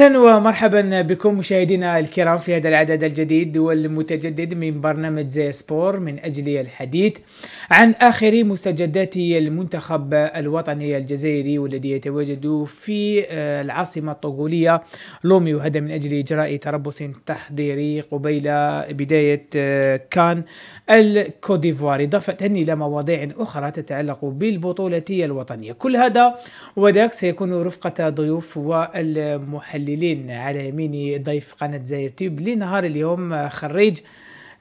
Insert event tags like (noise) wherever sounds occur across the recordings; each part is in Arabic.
اهلا ومرحبا بكم مشاهدينا الكرام في هذا العدد الجديد والمتجدد من برنامج زي سبور من اجل الحديث عن اخر مستجدات المنتخب الوطني الجزائري والذي يتواجد في آه، العاصمه الطغوليه لومي وهذا من اجل اجراء تربص تحضيري قبيل بدايه آه، كان الكوديفوار اضافه الى مواضيع اخرى تتعلق بالبطوله الوطنيه كل هذا وذاك سيكون رفقه ضيوف والمحللين المحللين على يميني ضيف قناة زاير تيوب لنهار اليوم آه، خريج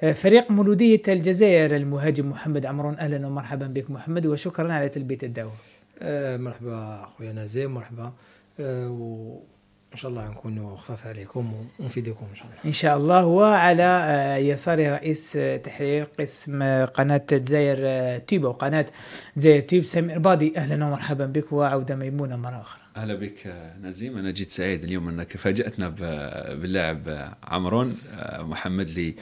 آه، فريق مولودية الجزائر المهاجم محمد عمرون أهلا ومرحبا بك محمد وشكرا على تلبية الدعوة آه مرحبا أخويا نازيم مرحبا آه و... ان شاء الله نكونوا خفاف عليكم ونفيدكم ان شاء الله ان شاء الله وعلى آه، يساري رئيس تحرير قسم قناه زاير تيوب وقناه زاير تيوب سمير بادي اهلا ومرحبا بك وعوده ميمونه مره اخرى اهلا بك نزيم انا جيت سعيد اليوم انك فاجاتنا باللاعب عمرون آه، محمد لي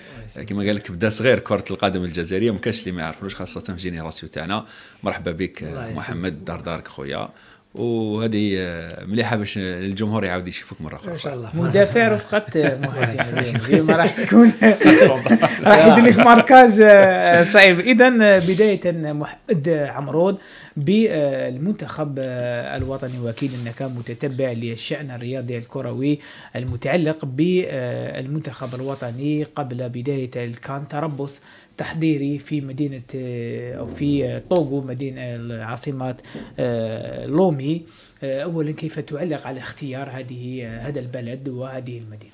كما قال لك بدا صغير كره القدم الجزائريه ما كانش اللي ما يعرفوش خاصه في جينيراسيون تاعنا مرحبا بك آه، محمد دار دارك خويا وهذه آه، مليحه باش آه، الجمهور يعاود يشوفك مره اخرى ان شاء الله مدافع رفقه مهاجم (laughs) ما راح تكون (laughs) راح يدير لك ماركاج آه، صعيب اذا بدايه محمد عمرود بالمنتخب الوطني واكيد انك متتبع للشان الرياضي الكروي المتعلق بالمنتخب الوطني قبل بدايه الكان تربص تحضيري في مدينة أو في طوغو مدينة عاصمة آه، لومي آه، أولا كيف تعلق على اختيار هذه هذا البلد وهذه المدينة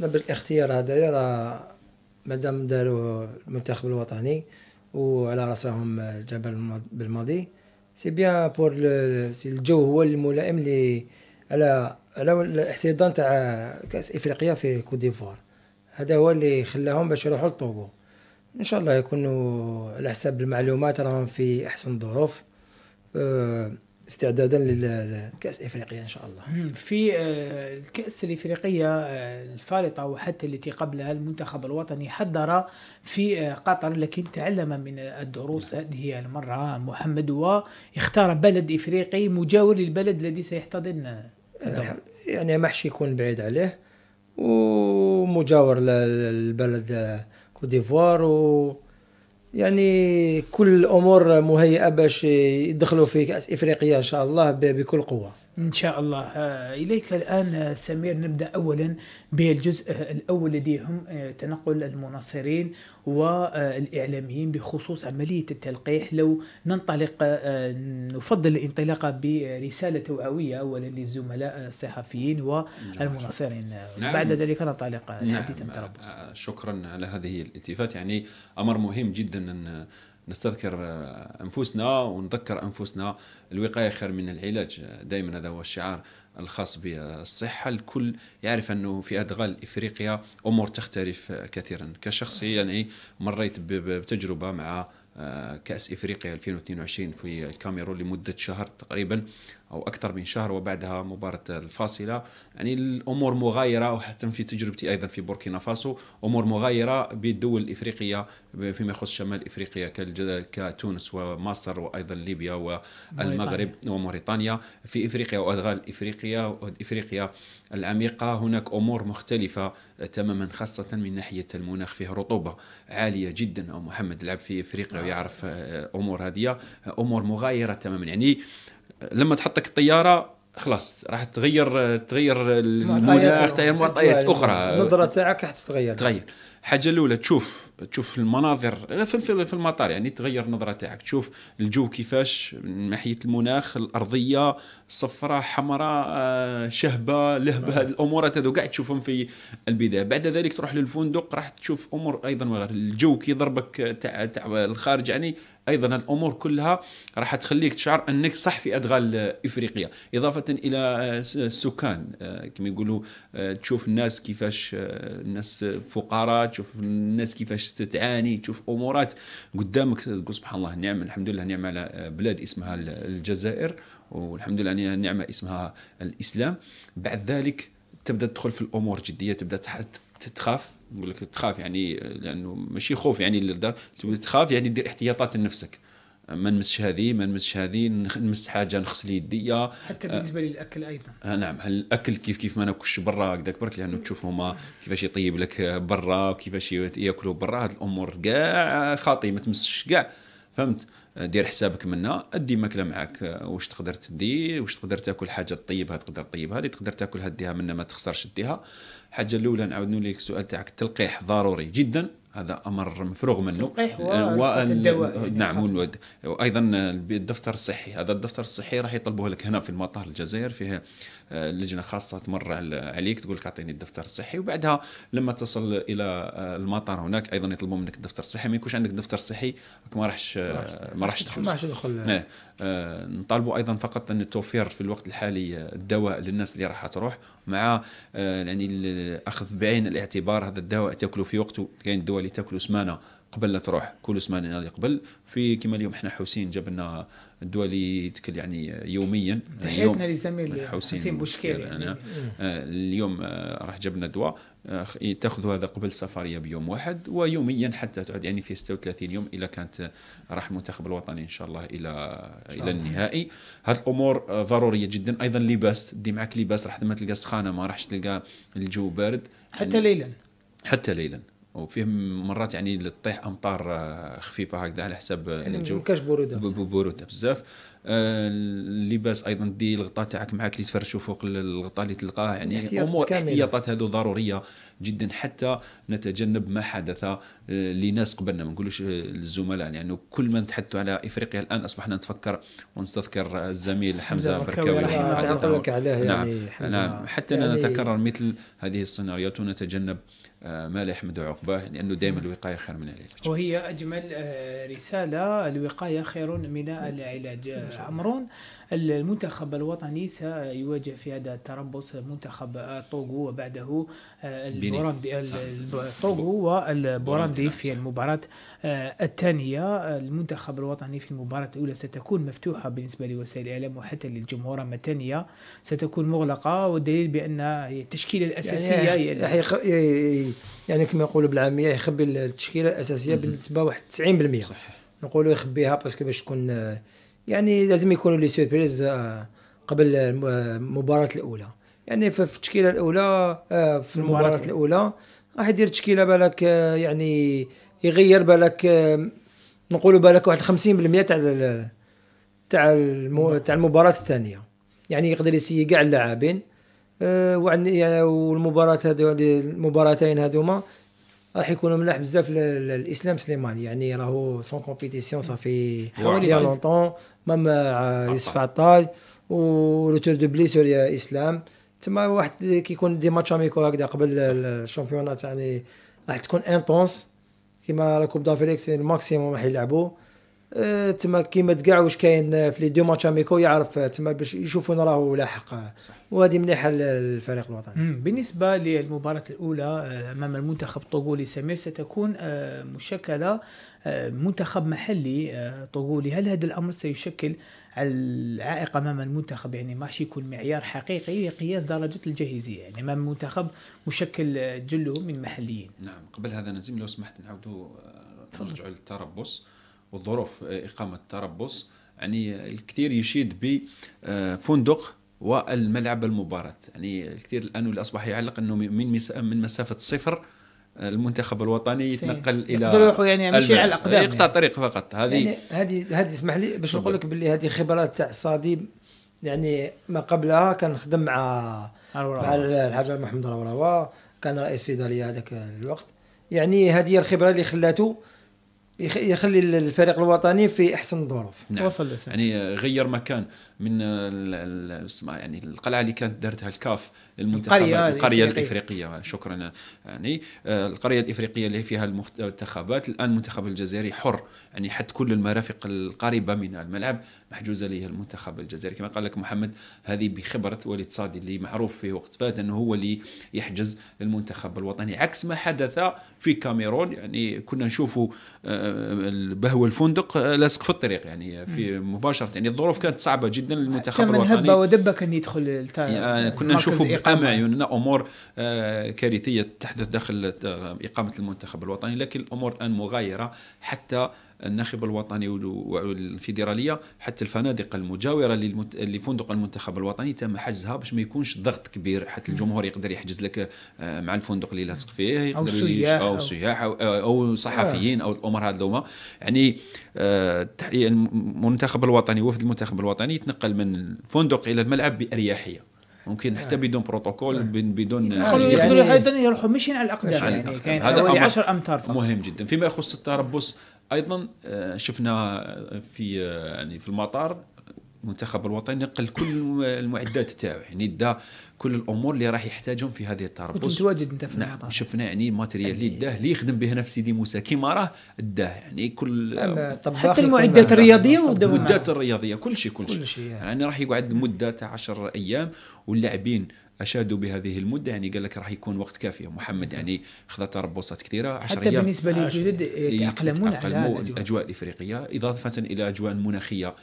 أنا بالاختيار هذايا راه مدام داروا المنتخب الوطني وعلى راسهم جبل بالماضي سي بيان بور الجو هو الملائم لي على على الاحتضان تاع كاس افريقيا في كوت ديفوار هذا هو اللي خلاهم باش يروحوا لطوبو ان شاء الله يكونوا على حساب المعلومات راهم في احسن الظروف آه، استعدادا للكاس افريقيا ان شاء الله. في آه، الكاس الافريقيه آه، الفارطه وحتى التي قبلها المنتخب الوطني حضر في قطر لكن تعلم من الدروس نعم. هذه المره محمد واختار بلد افريقي مجاور للبلد الذي سيحتضن يعني ما حش يكون بعيد عليه ومجاور للبلد كوديفوار و يعني كل الامور مهيئه باش يدخلوا في كاس افريقيا ان شاء الله بكل قوه إن شاء الله آه، إليك الآن آه، سمير نبدأ أولا بالجزء آه، الأول الذي هم تنقل المناصرين والإعلاميين بخصوص عملية التلقيح لو ننطلق نفضل الانطلاقة برسالة توعوية أولا للزملاء الصحفيين والمناصرين نعم. بعد ذلك ننطلق نعم. حديثا تربص شكرا على هذه الالتفات يعني أمر مهم جدا أن نستذكر آه، انفسنا ونذكر انفسنا الوقايه خير من العلاج آه، دائما هذا هو الشعار الخاص بالصحه الكل يعرف انه في ادغال افريقيا امور تختلف آه، كثيرا كشخصي يعني مريت بتجربه مع كاس افريقيا 2022 في الكاميرون لمده شهر تقريبا او اكثر من شهر وبعدها مباراه الفاصله يعني الامور مغايره وحتى في تجربتي ايضا في بوركينا فاسو امور مغايره بالدول الافريقيه فيما يخص شمال افريقيا كتونس ومصر وايضا ليبيا والمغرب وموريتانيا في افريقيا وادغال افريقيا افريقيا العميقه هناك امور مختلفه تماما خاصه من ناحيه المناخ فيه رطوبه عاليه جدا او محمد لعب في افريقيا ويعرف آه، امور هذه امور مغايره تماما يعني لما تحطك الطياره خلاص راح تغير تغير المناخ تغير معطيات اخرى النظره تاعك راح تتغير تغير حاجة الاولى تشوف تشوف المناظر في, في المطار يعني تغير النظره تاعك تشوف الجو كيفاش من ناحيه المناخ الارضيه صفراء حمراء آه، شهبه لهبه هذه نعم. الامور هذو قاعد تشوفهم في البدايه بعد ذلك تروح للفندق راح تشوف امور ايضا وغير الجو كي ضربك تاع تاع الخارج يعني ايضا الامور كلها راح تخليك تشعر انك صح في ادغال افريقيا اضافه الى آه، السكان آه، كما يقولوا آه، تشوف الناس كيفاش الناس فقراء تشوف الناس كيفاش تعاني تشوف امورات قدامك تقول سبحان الله نعم الحمد لله نعم على بلاد اسمها الجزائر والحمد لله نعمه اسمها الاسلام بعد ذلك تبدا تدخل في الامور جديه تبدا تخاف نقول لك تخاف يعني لانه ماشي خوف يعني للدار تخاف يعني دير احتياطات لنفسك ما نمسش هذه ما نمسش هذه نمس حاجه نغسل يديا حتى آه، بالنسبه للاكل ايضا آه نعم الاكل كيف كيف ما ناكلش برا هكذاك برك لانه تشوف هما آه، كيفاش يطيب لك برا وكيفاش ياكلوا برا هاد الامور كاع خاطي ما تمسش كاع فهمت آه، دير حسابك منها ادي ماكله معاك واش تقدر تدي واش تقدر تاكل حاجه طيبها تقدر طيبها اللي تقدر تاكلها ديها منها ما تخسرش ديها الحاجه الاولى نعاودوا لك السؤال تاعك التلقيح ضروري جدا هذا امر مفروغ منه التلقيح والدواء آه، آه، نعم وايضا الدفتر الصحي هذا الدفتر الصحي راح يطلبوه لك هنا في المطار الجزائر فيه لجنه خاصه تمر عليك تقول لك اعطيني الدفتر الصحي وبعدها لما تصل الى آه، المطار هناك ايضا يطلبوا منك الدفتر الصحي ما يكونش عندك دفتر صحي ما راحش ما راحش تدخل آه، ما راحش تدخل إيه. آه، نطالبوا ايضا فقط ان توفير في الوقت الحالي الدواء للناس اللي راح تروح مع يعني اخذ بعين الاعتبار هذا الدواء تاكله في وقته كاين الدواء اللي تاكله سمانه قبل لا تروح كل سمانه اللي قبل في كما اليوم احنا حسين جاب لنا الدولي تكل يعني يوميا تحياتنا للزميل حسين, حسين بوشكير يعني آه، اليوم آه، راح جبنا دواء آه، تاخذ هذا قبل السفريه بيوم واحد ويوميا حتى تعود يعني في 36 يوم اذا كانت راح المنتخب الوطني ان شاء الله الى شاء الى النهائي هذه الامور ضروريه جدا ايضا لباس دي معك لباس راح ما تلقى سخانه ما راحش تلقى الجو بارد حتى يعني ليلا حتى ليلا وفيه مرات يعني تطيح امطار آه، خفيفه هكذا على حساب آه، يعني الجو ما كاش بروده بروده بزاف آه، اللباس ايضا دي الغطاء تاعك معاك اللي تفرشوا فوق الغطاء اللي تلقاه يعني امور احتياطات هذو ضروريه جدا حتى نتجنب ما حدث لناس قبلنا ما نقولوش للزملاء لانه يعني كل ما نتحدثوا على افريقيا الان اصبحنا نتفكر ونستذكر الزميل حمزه بركاوي رحمه الله عليه يعني نعم. نعم. نعم حتى يعني نتكرر مثل هذه السيناريوهات ونتجنب آه، مالح مدعو عقباه لانه دائما الوقايه خير من العلاج. وهي اجمل آه، رساله الوقايه خير من العلاج عمرون المنتخب الوطني سيواجه في هذا التربص منتخب طوغو وبعده آه، البوراندي آه. طوغو والبوراندي في المباراة آه، الثانية المنتخب الوطني في المباراة الأولى ستكون مفتوحة بالنسبة لوسائل الإعلام وحتى للجمهور أما الثانية ستكون مغلقة والدليل بأن التشكيلة الأساسية يعني, يعني, يعني كما يقولوا بالعامية يخبي التشكيلة الأساسية بالنسبة واحد 90% صحيح نقولوا يخبيها باسكو باش تكون يعني لازم يكونوا لي سيربريز آه، قبل آه، المباراة الأولى يعني في التشكيلة الأولى آه، في المباراة الأولى راح يدير تشكيلة بالك يعني يغير بالك نقولوا بالك واحد 50% تاع تاع تاع المباراة الثانية يعني يقدر يسيي كاع اللاعبين يعني والمباراة هذو المباراتين هذوما راح يكونوا ملاح بزاف الاسلام سليمان يعني راهو سون كومبيتيسيون صافي حوالي لونتون مام يوسف عطال وروتور دو بلي سور اسلام تما واحد كيكون دي ماتش اميكو هكذا قبل الشامبيونات يعني راح تكون انتونس كيما لا كوب دافريك الماكسيموم راح يلعبوا أه، تما كيما كاع واش كاين في لي دو ماتش اميكو يعرف أه، تما باش يشوفون راهو لاحق وهذه مليحه للفريق الوطني. بالنسبه للمباراه الاولى أه، امام المنتخب الطوغولي سمير ستكون مشكله منتخب محلي طوغولي هل هذا الامر سيشكل العائق امام المنتخب يعني ماشي يكون معيار حقيقي لقياس درجه الجاهزيه يعني امام منتخب مشكل جله من محليين. نعم قبل هذا نزيم لو سمحت نعاودوا نرجعوا للتربص. وظروف آه، إقامة تربص يعني الكثير يشيد بفندق آه، والملعب المباراة يعني الكثير الآن اللي أصبح يعلق أنه من من مسافة صفر آه، المنتخب الوطني يتنقل الى يقدروا يروحوا يعني ماشي على الاقدام يقطع يعني. طريق فقط هذه يعني هذه هذه اسمح لي باش نقول لك باللي هذه خبرات تاع صادي يعني ما قبلها كان خدم مع مع الحاج محمد الروراوا كان رئيس فيداليه هذاك الوقت يعني هذه الخبره اللي خلاته يخلي الفريق الوطني في احسن الظروف نعم. وصل يعني غير مكان من يعني القلعه اللي كانت دارتها الكاف المنتخبات القرية, القرية الإفريقية. الإفريقية شكرا يعني القرية الإفريقية اللي فيها المنتخبات الآن المنتخب الجزائري حر يعني حتى كل المرافق القريبة من الملعب محجوزة له المنتخب الجزائري كما قال لك محمد هذه بخبرة وليد صادي اللي معروف في وقت فات أنه هو اللي يحجز المنتخب الوطني عكس ما حدث في كاميرون يعني كنا نشوفوا آه، بهو الفندق لاصق في الطريق يعني في مباشرة يعني الظروف كانت صعبة جدا للمنتخب الوطني كان هبة ودبة كان يدخل يعني كنا نشوفوا امام اعيننا امور آه، كارثيه تحدث داخل آه، اقامه المنتخب الوطني لكن الامور الان مغايره حتى الناخب الوطني والفيدراليه حتى الفنادق المجاوره للمت... لفندق المنتخب الوطني تم حجزها باش ما يكونش ضغط كبير حتى الجمهور يقدر يحجز لك آه، مع الفندق اللي لاصق فيه يقدر او سياح او سياح او, أو صحفيين او الامور هذه هما يعني المنتخب الوطني وفد المنتخب الوطني يتنقل من الفندق الى الملعب باريحيه ممكن نعم. حتى بدون بروتوكول نعم. بدون نعم. يعني يقدروا يعني ايضا يروحوا مشين على الاقدام يعني, يعني هذا حوالي 10 امتار فقط. مهم جدا فيما يخص التربص ايضا آه، شفنا آه، في آه، يعني في المطار المنتخب الوطني نقل كل المعدات تاعو يعني دا كل الامور اللي راح يحتاجهم في هذه التربص متواجد انت في نعم شفنا يعني الماتريال اللي يعني داه اللي يخدم به نفس سيدي موسى كيما راه داه يعني كل حتى المعدات الرياضيه المعدات الرياضيه كل شيء كل شيء شي يعني, يعني راح يقعد مده تاع 10 ايام واللاعبين اشادوا بهذه المده يعني قال لك راح يكون وقت كافي محمد يعني خذ تربصات كثيره 10 ايام حتى بالنسبه للجدد يتاقلمون على الاجواء الافريقيه اضافه الى اجواء مناخيه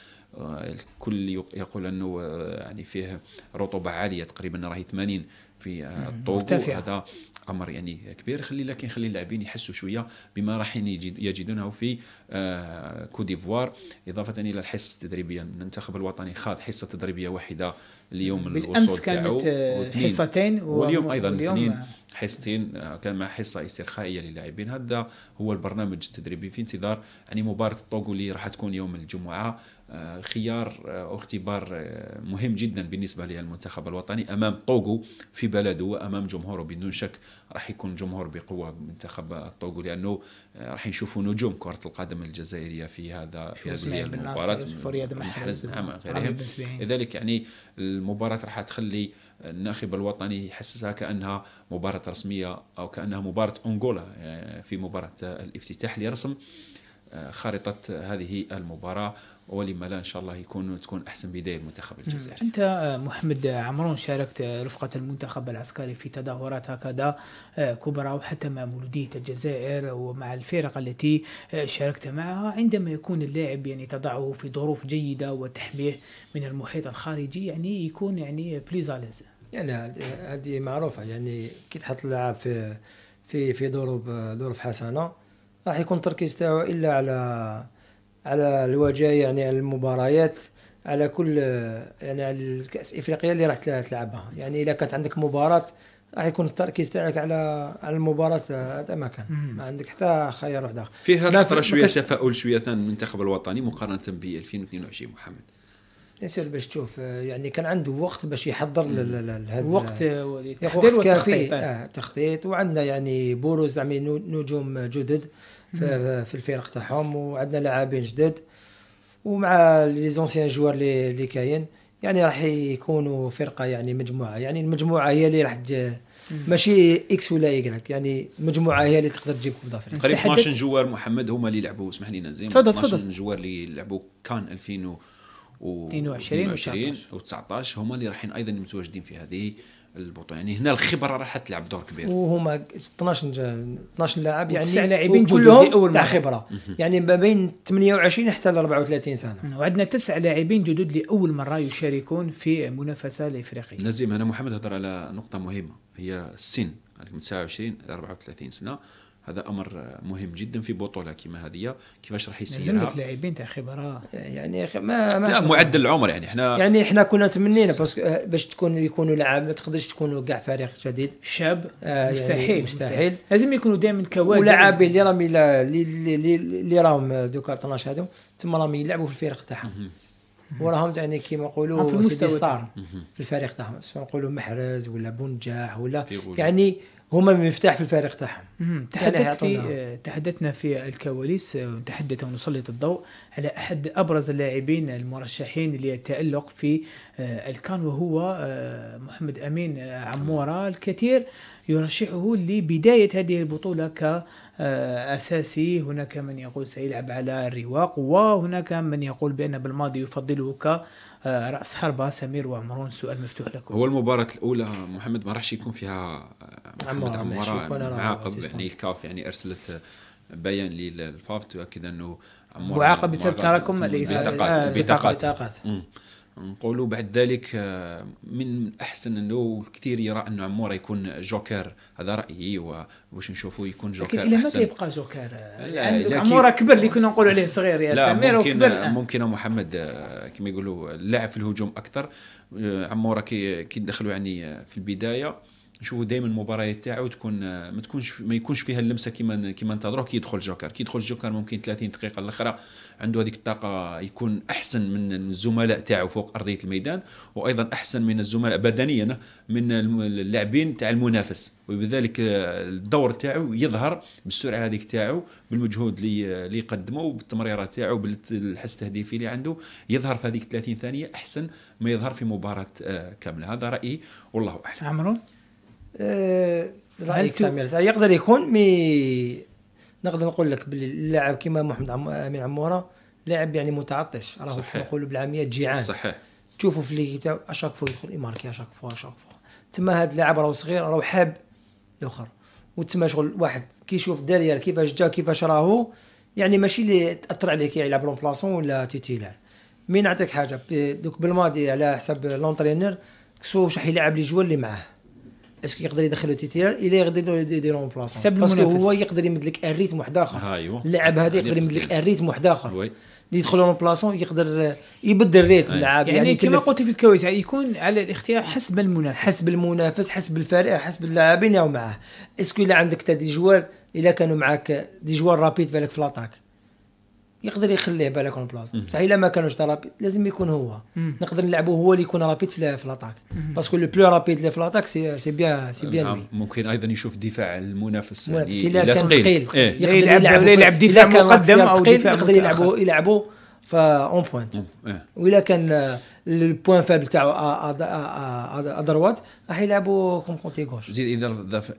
الكل يقول انه آه، يعني فيه رطوبه عاليه تقريبا راهي 80 في آه، الطوغو هذا امر يعني كبير خلي لكن خلي اللاعبين يحسوا شويه بما راح يجدونه في آه، كوديفوار اضافه الى الحصص التدريبيه المنتخب الوطني خاض حصه تدريبيه واحده اليوم الوصول كانت حصتين واليوم ايضا اثنين حصتين كان مع حصه استرخائيه للاعبين هذا هو البرنامج التدريبي في انتظار يعني مباراه الطوغو اللي راح تكون يوم الجمعه آه، خيار آه، او اختبار آه، مهم جدا بالنسبه للمنتخب الوطني امام طوغو في بلده وامام جمهوره بدون شك راح يكون جمهور بقوه منتخب طوغو لانه راح نشوفوا نجوم كره القدم الجزائريه في هذا في هذه المباراه نعم غيرهم لذلك يعني المباراه راح تخلي الناخب الوطني يحسسها كانها مباراه رسميه او كانها مباراه انغولا في مباراه الافتتاح لرسم خارطه هذه المباراه ولما لا ان شاء الله يكون تكون احسن بدايه للمنتخب الجزائري. انت آه، محمد عمرون شاركت آه، رفقه المنتخب العسكري في تظاهرات هكذا آه، كبرى وحتى مع مولوديه الجزائر ومع الفرق التي شاركت معها عندما يكون اللاعب يعني تضعه في ظروف جيده وتحميه من المحيط الخارجي يعني يكون يعني بليزاليز. يعني هذه معروفه يعني كي تحط اللاعب في في في ظروف ظروف حسنه راح يكون التركيز تاعو الا على على الواجهه يعني على المباريات على كل يعني على الكاس افريقيا اللي راح تلعبها يعني اذا كانت عندك مباراه راح يكون التركيز تاعك على على المباراه هذا ما كان ما عندك حتى خيار واحد اخر فيها كثره شويه تفاؤل شويه المنتخب الوطني مقارنه ب 2022 محمد يسير باش تشوف يعني كان عنده وقت باش يحضر لهذا وقت التحضير والتخطيط آه تخطيط وعندنا يعني بوروز زعما يعني نجوم جدد في نعم. الفرق تاعهم وعندنا لاعبين جداد ومع لي زونسيان جوار لي لي كاين يعني راح يكونوا فرقه يعني مجموعه يعني المجموعه هي اللي راح ماشي اكس ولا يكراك يعني مجموعه هي اللي تقدر تجيب كوب دافريقيا قريب 12 جوار محمد هما اللي لعبوا اسمح لي نزيم تفضل تفضل 12 جوار اللي لعبوا كان 2000 و 22 و 19 هما اللي رايحين ايضا متواجدين في هذه البطوله يعني هنا الخبره راح تلعب دور كبير وهما 12 12 لاعب يعني تسع لاعبين كلهم تاع خبره يعني ما بين 28 حتى ل 34 سنه نعم، وعندنا تسع لاعبين جدد لاول مره يشاركون في منافسه الافريقيه نزيم انا محمد هضر على نقطه مهمه هي السن من 29 ل 34 سنه هذا امر مهم جدا في بطوله كما هذه كيفاش راح يصير يعني لازم لاعبين تاع خبره يعني ما, ما لا معدل العمر يعني احنا يعني احنا كنا تمنينا باسكو باش تكون يكونوا لعاب ما تقدرش تكونوا كاع فريق جديد شاب آه يعني مستحيل يعني مستحيل لازم يكونوا دائما كوادر ولاعبين اللي راهم اللي راهم دوكا 12 هذو تما راهم يلعبوا في الفريق تاعهم وراهم يعني كيما نقولوا في المستوى في الفريق تاعهم نقولوا محرز ولا بنجاح ولا يعني هما المفتاح في الفارق تاعهم يعني تحدثت في آه، تحدثنا في الكواليس آه، تحدث ونسلط الضوء على احد ابرز اللاعبين المرشحين للتالق في آه، الكان وهو محمد امين عموره الكثير يرشحه لبدايه هذه البطوله كاساسي هناك من يقول سيلعب على الرواق وهناك من يقول بان بالماضي يفضله ك آه، راس حربه سمير وعمرون سؤال مفتوح لكم هو المباراه الاولى محمد ما راحش يكون فيها محمد عمار معاقب يعني, يعني الكاف يعني ارسلت بيان للفاف تؤكد انه معاقب بسبب تراكم آه، بطاقات بطاقات نقولوا بعد ذلك آه، من احسن انه الكثير يرى انه عموره يكون جوكر هذا رايي واش نشوفوا يكون جوكر لكن الا ما يبقى جوكر آه، عموره كبر اللي كنا نقولوا عليه صغير يا سمير ممكن وكبر آه، ممكن محمد كما يقولوا اللاعب في الهجوم اكثر عموره كي كيدخلوا يعني في البدايه نشوفوا دائما المباريات تاعو تكون ما تكونش ما يكونش فيها اللمسه كما كما ننتظروه كيدخل جوكر كيدخل جوكر ممكن 30 دقيقه الاخرى عنده هذيك الطاقه يكون احسن من الزملاء تاعو فوق ارضيه الميدان وايضا احسن من الزملاء بدنيا من اللاعبين تاع المنافس وبذلك الدور تاعو يظهر بالسرعه هذيك تاعو بالمجهود اللي يقدمه بالتمريره تاعو بالحس التهديفي اللي عنده يظهر في هذيك 30 ثانيه احسن ما يظهر في مباراه آه، كامله هذا رايي والله اعلم عمرو أه رايك يقدر يكون مي نقدر نقول لك باللي اللاعب كيما محمد عم... امين عموره لاعب يعني متعطش راه كما نقولوا بالعاميه جيعان صحيح تشوفوا في اللي اشاك فوا يدخل يماركي اشاك فوا اشاك فوا تما هذا اللاعب راهو صغير راهو حاب الاخر وتما شغل واحد كيشوف داريال كيفاش جا كيفاش راهو يعني ماشي اللي تاثر كي يلعب لون بلاصون ولا تيتيلار مي نعطيك حاجه دوك بالماضي على حساب لونترينور كسو شح يلعب لي جوا اللي معاه اسكو يقدر يدخل تي تي ار الا يقدر يدير اون بلاصه حسب باسكو هو يقدر يمد لك ريتم واحد اخر اللاعب آه، أيوة. هذا يقدر يمد لك ريتم واحد اخر اللي يدخل اون بلاصون يقدر يبدل ريتم أيوة. اللاعب يعني, يعني كما قلت في الكويس يكون على الاختيار حسب المنافس حسب المنافس حسب الفريق حسب اللاعبين او معاه اسكو الا عندك تا دي جوار الا كانوا معاك دي جوار رابيد بالك في لاطاك يقدر يخليه بالك اون بلاصه بصح الا ما كانوش رابيد لازم يكون هو مم. نقدر نلعبه هو اللي يكون رابيد في لاطاك باسكو لو بلو رابيد اللي في لاطاك سي سي بيان سي بيان لوي ممكن ايضا يشوف دفاع المنافس الا كان ثقيل إيه. يقدر يلعب يلعب, يلعب دفاع مقدم او دفاع يقدر يلعبو يلعبه اون بوينت والا كان البوان فابل تاعو ادروات راح يلعبو كوم كونتي غوش زيد اضافه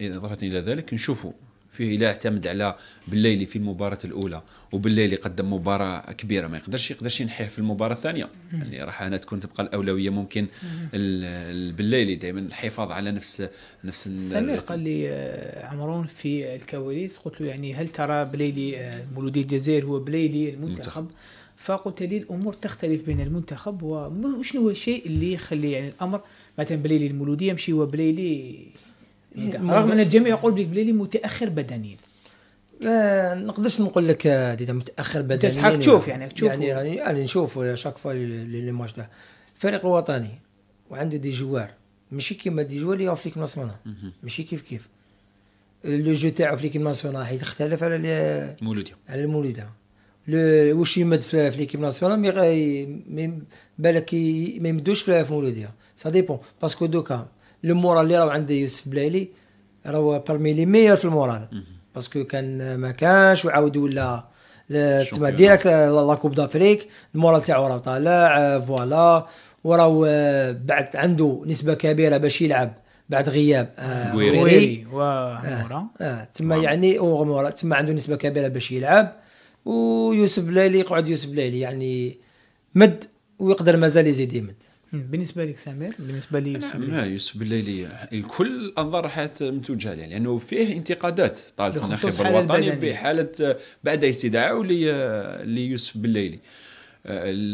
الى ذلك نشوفوا فيه لا يعتمد على بالليلي في المباراة الأولى وبالليلي قدم مباراة كبيرة ما يقدرش يقدرش ينحيه في المباراة الثانية يعني راح أنا تكون تبقى الأولوية ممكن بالليلي دائما الحفاظ على نفس نفس سمير قال لي آه، عمرون في الكواليس قلت له يعني هل ترى بليلي آه، مولودية الجزائر هو بليلي المنتخب فقلت لي الامور تختلف بين المنتخب وشنو هو الشيء اللي يخلي يعني الامر مثلا بليلي المولوديه يمشي هو بليلي رغم ان الجميع يقول بليك بليلي متاخر بدنيا ما نقدرش نقول لك هذا متاخر بدنيا تضحك يعني تشوف يعني تشوف يعني راني يعني, يعني نشوف شاك فوا لي ماتش تاع الفريق الوطني وعنده دي جوار ماشي كيما دي جوار اللي في ليكيب ناسيونال ماشي كيف كيف لو جو تاعو في ليكيب ناسيونال حيت اختلف على المولوديه على المولوديه واش يمد في ليكيب ناسيونال بالك ما يمدوش في المولوديه سا ديبون باسكو دوكا المورال اللي راهو عند يوسف بلايلي راهو بارمي لي ميور في المورال باسكو كان ما كانش وعاود ولا تما ديريكت لا كوب دافريك المورال تاعو راه طالع فوالا آه، وراهو آه، بعد عنده نسبه كبيره باش يلعب بعد غياب غويري آه، تما نعم. يعني تما عنده نسبه كبيره باش يلعب ويوسف بلايلي يقعد يوسف بلايلي يعني مد ويقدر مازال يزيد يمد بالنسبه لك سامير بالنسبه لي يوسف ما يوسف بليلي الكل انظار حيات متوجهه لانه لانه فيه انتقادات طالت الناخب الوطني بحاله بعد استدعائه ليوسف بليلي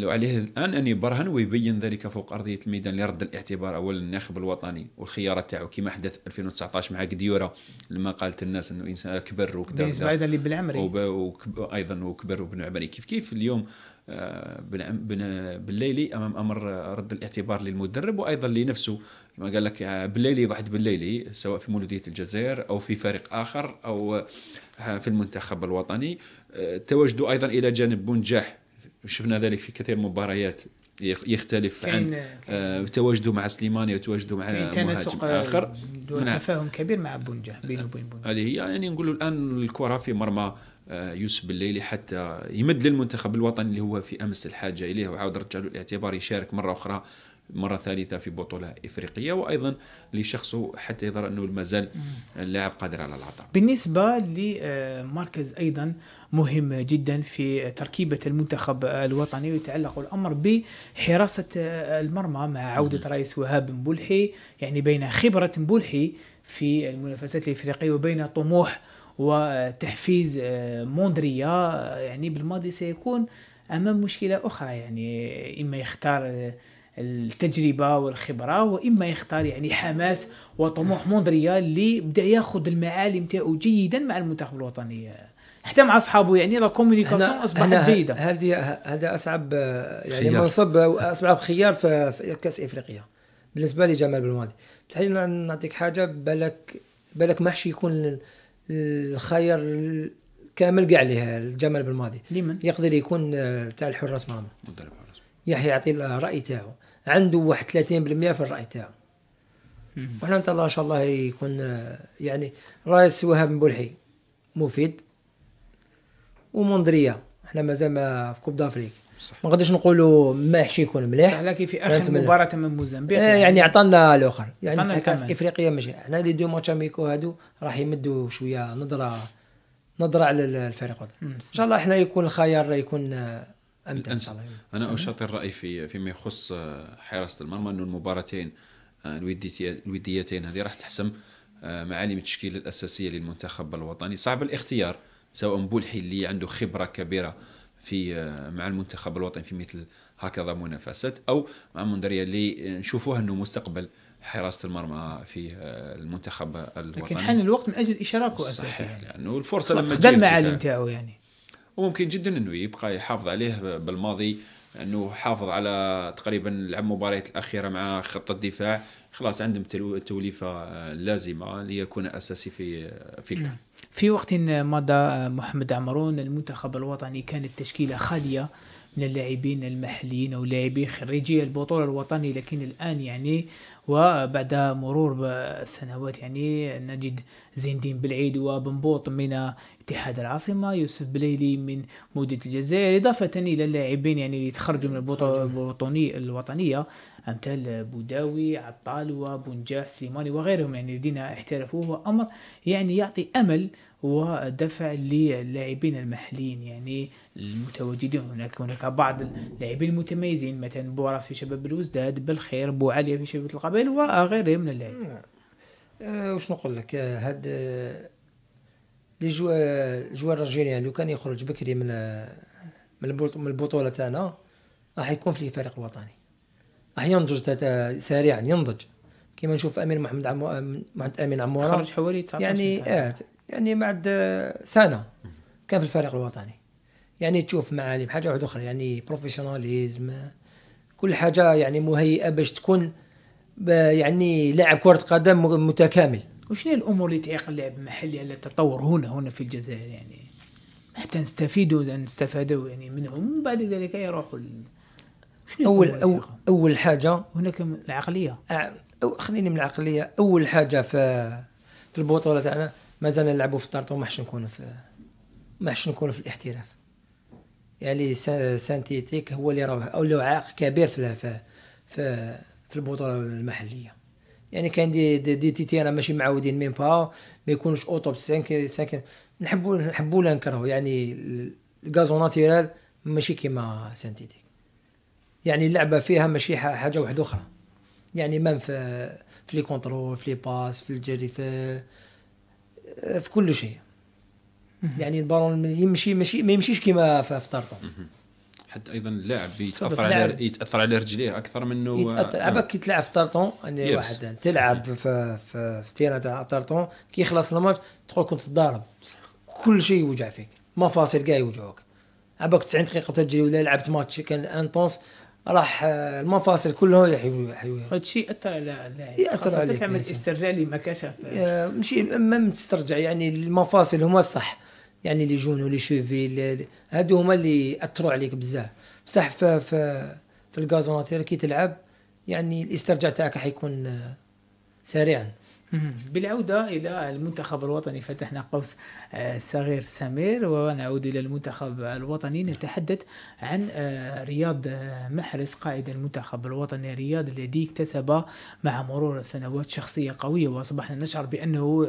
وعليه آه، الان ان يبرهن ويبين ذلك فوق ارضيه الميدان لرد الاعتبار اولا الناخب الوطني والخيارات تاعو كما حدث 2019 مع قديورة لما قالت الناس انه انسان كبر وكذا بالنسبه ايضا لبن عمري وكب... ايضا وكبر وبن عمري كيف كيف اليوم بالليلي امام امر رد الاعتبار للمدرب وايضا لنفسه كما قال لك يعني بالليلي واحد بالليلي سواء في مولوديه الجزائر او في فريق اخر او في المنتخب الوطني تواجدوا ايضا الى جانب بنجاح شفنا ذلك في كثير مباريات يختلف عن آه تواجده مع سليماني وتواجده مع مهاجم آه، اخر نعم. تفاهم كبير مع بونجا بينه وبين بونجا هذه هي يعني نقول الان الكره في مرمى آه، يوسف الليلي حتى يمد للمنتخب الوطني اللي هو في امس الحاجه اليه وعاود رجع له الاعتبار يشارك مره اخرى مرة ثالثة في بطولة إفريقية وأيضا لشخصه حتى يظهر أنه مازال اللاعب قادر على العطاء بالنسبة لمركز أيضا مهم جدا في تركيبة المنتخب الوطني ويتعلق الأمر بحراسة المرمى مع عودة رئيس وهاب مبولحي يعني بين خبرة مبولحي في المنافسات الإفريقية وبين طموح وتحفيز آه، موندريا آه، يعني بالماضي سيكون امام مشكله اخرى يعني اما يختار آه، التجربه والخبره واما يختار يعني حماس وطموح موندريا اللي بدا ياخذ المعالم تاعو جيدا مع المنتخب الوطني حتى مع اصحابه يعني لا كوميونيكاسيون اصبحت جيده هذه هذا اصعب يعني خيار. منصب اصعب خيار في, كاس افريقيا بالنسبه لجمال بالماضي تحيل نعطيك حاجه بالك بالك ما يكون الخير كامل كاع ليه الجمال بالماضي لمن يقدر يكون آه، تاع الحراس مرمى مدرب حراس يحيى يعطي الراي تاعو عنده واحد 30% في الراي تاعو وحنا ان شاء الله يكون آه، يعني رايس وهاب بولحي مفيد ومندريه احنا مازال ما في كوب دافريك ما غاديش نقولوا ماحش يكون مليح لكن في اخر مباراه من موزمبيق إيه، يعني, يعني عطانا الاخر يعني كاس افريقيا ماشي حنا لي دو ماتش اميكو هادو راح يمدوا شويه نظره نظره على الفريق ان شاء الله احنا يكون الخيار يكون امتع ان شاء الله انا اشاطر الراي في فيما يخص آه، حراسه المرمى انه المباراتين آه، الوديتين هذه راح تحسم آه، معالم التشكيله الاساسيه للمنتخب الوطني صعب الاختيار سواء بولحي اللي عنده خبره كبيره في آه، مع المنتخب الوطني في مثل هكذا منافسات او مع مندريه اللي نشوفوها انه مستقبل حراسه المرمى في آه، المنتخب الوطني لكن حان الوقت من اجل اشراكه اساسا صحيح لانه الفرصه لما تجي المعالم تاعو يعني وممكن جدا انه يبقى يحافظ عليه بالماضي انه حافظ على تقريبا لعب مباريات الاخيره مع خط الدفاع خلاص عندهم توليفه آه، لازمه ليكون اساسي في آه، في الكامل نعم. في وقت مضى آه، محمد عمرون المنتخب الوطني كانت تشكيله خاليه من اللاعبين المحليين او لاعبين خريجي البطوله الوطني لكن الان يعني وبعد مرور سنوات يعني نجد زين الدين بالعيد وبنبوط من اتحاد العاصمة يوسف بليلي من مودة الجزائر إضافة إلى اللاعبين يعني اللي تخرجوا من البطولة الوطنية أمثال بوداوي عطال وبنجاح سليماني وغيرهم يعني الذين احترفوا هو أمر يعني يعطي أمل ودفع للاعبين المحليين يعني المتواجدين هناك هناك بعض اللاعبين المتميزين مثلا بوراس في شباب الوزداد بالخير بو علي في شباب القبائل وغيرهم من اللاعبين نعم. أه واش نقول لك آه، هاد آه، لي الجوار الجيريان لو كان يخرج بكري من آه، من البطوله تاعنا راح يكون في الفريق الوطني راح ينضج سريعا ينضج كما نشوف امين محمد عمو محمد امين عمورة خرج حوالي 19 يعني سنة. آه يعني بعد سنه كان في الفريق الوطني يعني تشوف معالم حاجه واحده اخرى يعني بروفيشناليزم كل حاجه يعني مهيئه باش تكون يعني لاعب كره قدم متكامل وشنو الامور اللي تعيق اللعب المحلي على التطور هنا هنا في الجزائر يعني حتى نستفيدوا نستفادوا يعني منهم وبعد ذلك يروحوا شنو اول أول, اول حاجه هناك العقليه أو خليني من العقليه اول حاجه في في البطوله تاعنا مازال نلعبوا في الطرطو ما حش نكونوا في ما حش نكونوا في الاحتراف يعني سانتيتيك هو اللي راه او له عائق كبير في في في, البطوله المحليه يعني كان دي دي, دي تيتي انا ماشي معودين ميم با ما يكونوش اوتوب 5 5 نحبوا نحبوا لا نكرهوا يعني الغازو ناتورال ماشي كيما سانتيتيك يعني اللعبه فيها ماشي حاجه واحده اخرى يعني مام في في لي كونترول في لي باس في الجري في في كل شيء يعني البارون يمشي ماشي ما يمشيش كما في طرطم حتى ايضا اللاعب يتاثر على يتاثر على رجليه اكثر منه يتاثر آه. عباك كي تلعب في طرطون يعني واحد يعني تلعب (laughs) في في, في تيران تاع طرطون كي يخلص الماتش تقول كنت تضارب كل شيء يوجع فيك مفاصل كاع يوجعوك عباك 90 دقيقه تجري ولا لعبت ماتش كان انتونس راح آه، المفاصل كلها حيوير هذا الشيء اثر على اللاعب ياثر عليه تفهم الاسترجاع لما كشف ماشي ما تسترجع يعني المفاصل هما الصح يعني لي جون ولي شوفي هادو هما اللي اثروا عليك بزاف بصح في في, في الكازوناتير كي تلعب يعني الاسترجاع تاعك حيكون آه، سريعا بالعودة إلى المنتخب الوطني فتحنا قوس آه، صغير سمير ونعود إلى المنتخب الوطني نتحدث عن آه، رياض آه، محرز قائد المنتخب الوطني رياض الذي اكتسب مع مرور سنوات شخصية قوية وأصبحنا نشعر بأنه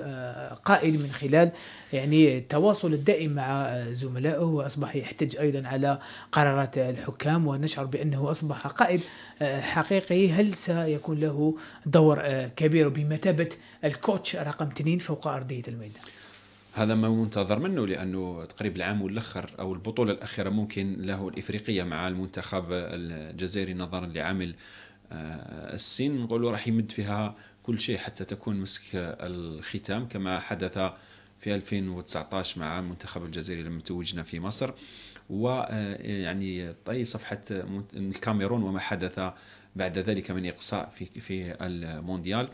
قائد من خلال يعني التواصل الدائم مع زملائه وأصبح يحتج أيضا على قرارات الحكام ونشعر بأنه أصبح قائد حقيقي هل سيكون له دور كبير بمثابة الكوتش رقم اثنين فوق ارضيه الميدان هذا ما منتظر منه لانه تقريبا العام الاخر او البطوله الاخيره ممكن له الافريقيه مع المنتخب الجزائري نظرا لعامل آه، السن نقولوا راح يمد فيها كل شيء حتى تكون مسك الختام كما حدث في 2019 مع المنتخب الجزائري لما توجنا في مصر ويعني آه، طي صفحه الكاميرون وما حدث بعد ذلك من إقصاء في في المونديال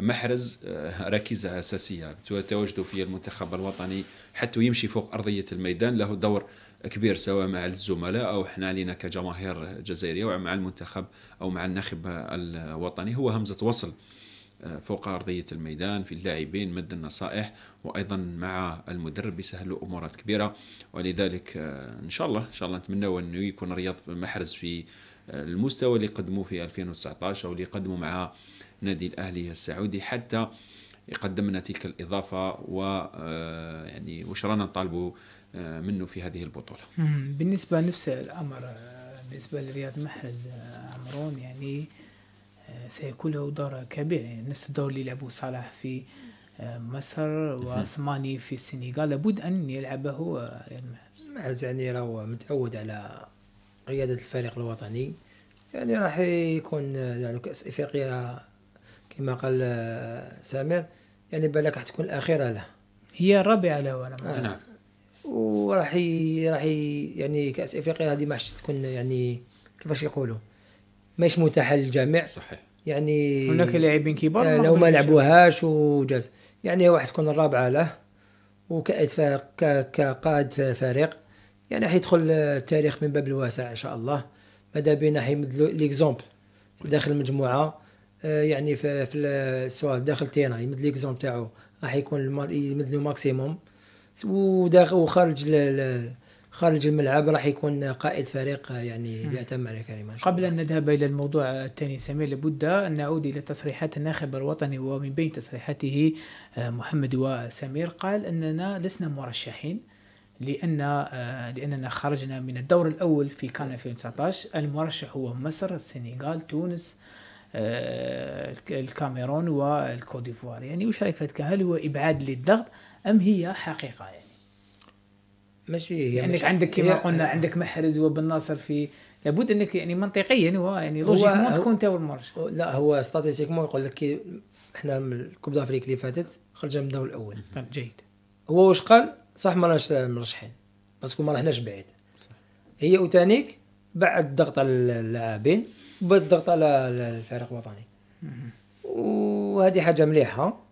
محرز آه، ركيزة أساسية تواجده في المنتخب الوطني حتى يمشي فوق أرضية الميدان له دور كبير سواء مع الزملاء أو احنا علينا كجماهير جزائرية أو مع المنتخب أو مع الناخب الوطني هو همزة وصل آه، فوق أرضية الميدان في اللاعبين مد النصائح وأيضا مع المدرب يسهل له أمورات كبيرة ولذلك آه، إن شاء الله إن شاء الله نتمنى أنه يكون رياض محرز في المستوى اللي قدموه في 2019 او اللي قدموا مع نادي الاهلي السعودي حتى قدمنا تلك الاضافه و آه، يعني وش رانا نطالبوا آه، منه في هذه البطوله. بالنسبه لنفس الامر آه، بالنسبه لرياض محرز عمرون يعني سيكون له دور كبير يعني نفس الدور اللي لعبه صلاح في مصر وعثماني في السنغال لابد ان يلعبه رياض محرز. محرز يعني راهو متعود على قيادة الفريق الوطني يعني راح يكون يعني كأس إفريقيا كما قال آه، سامر يعني بالك راح تكون الأخيرة له هي الرابعة له ولا نعم وراح راح يعني كأس إفريقيا هذه ما تكون يعني كيفاش يقولوا مش متاحة للجميع صحيح يعني هناك لاعبين كبار يعني لو ما لعبوهاش وجاز يعني واحد تكون الرابعة له وكقائد كقائد فريق يعني حيدخل آه, التاريخ من باب الواسع ان شاء الله ماذا بينا حيمد ليكزومبل داخل المجموعه آه, يعني في, في السؤال داخل تينا يمد ليكزومبل تاعو راح يكون يمد له ماكسيموم وداخل وخارج خارج الملعب راح يكون قائد فريق آه, يعني بأتم على الكلمة قبل أن نذهب إلى الموضوع الثاني سمير لابد أن نعود إلى تصريحات الناخب الوطني ومن بين تصريحاته محمد وسمير قال أننا لسنا مرشحين لان آه، لاننا خرجنا من الدور الاول في كان 2019 المرشح هو مصر السنغال تونس آه، الكاميرون والكوت ديفوار يعني وش رايك في هل هو ابعاد للضغط ام هي حقيقه يعني ماشي هي لانك ماشي عندك كما قلنا آه، عندك محرز وبن ناصر في لابد انك يعني منطقيا يعني هو يعني لوجيكمون تكون انت المرشح لا هو استاتيستيكمون يقول لك احنا من الكوب دافريك اللي فاتت خرجنا من الدور الاول طيب جيد هو واش قال صح ما راناش مرشحين باسكو ما رحناش بعيد هي اوتانيك بعد الضغط على اللاعبين وبعد الضغط على الفريق الوطني وهذه حاجه مليحه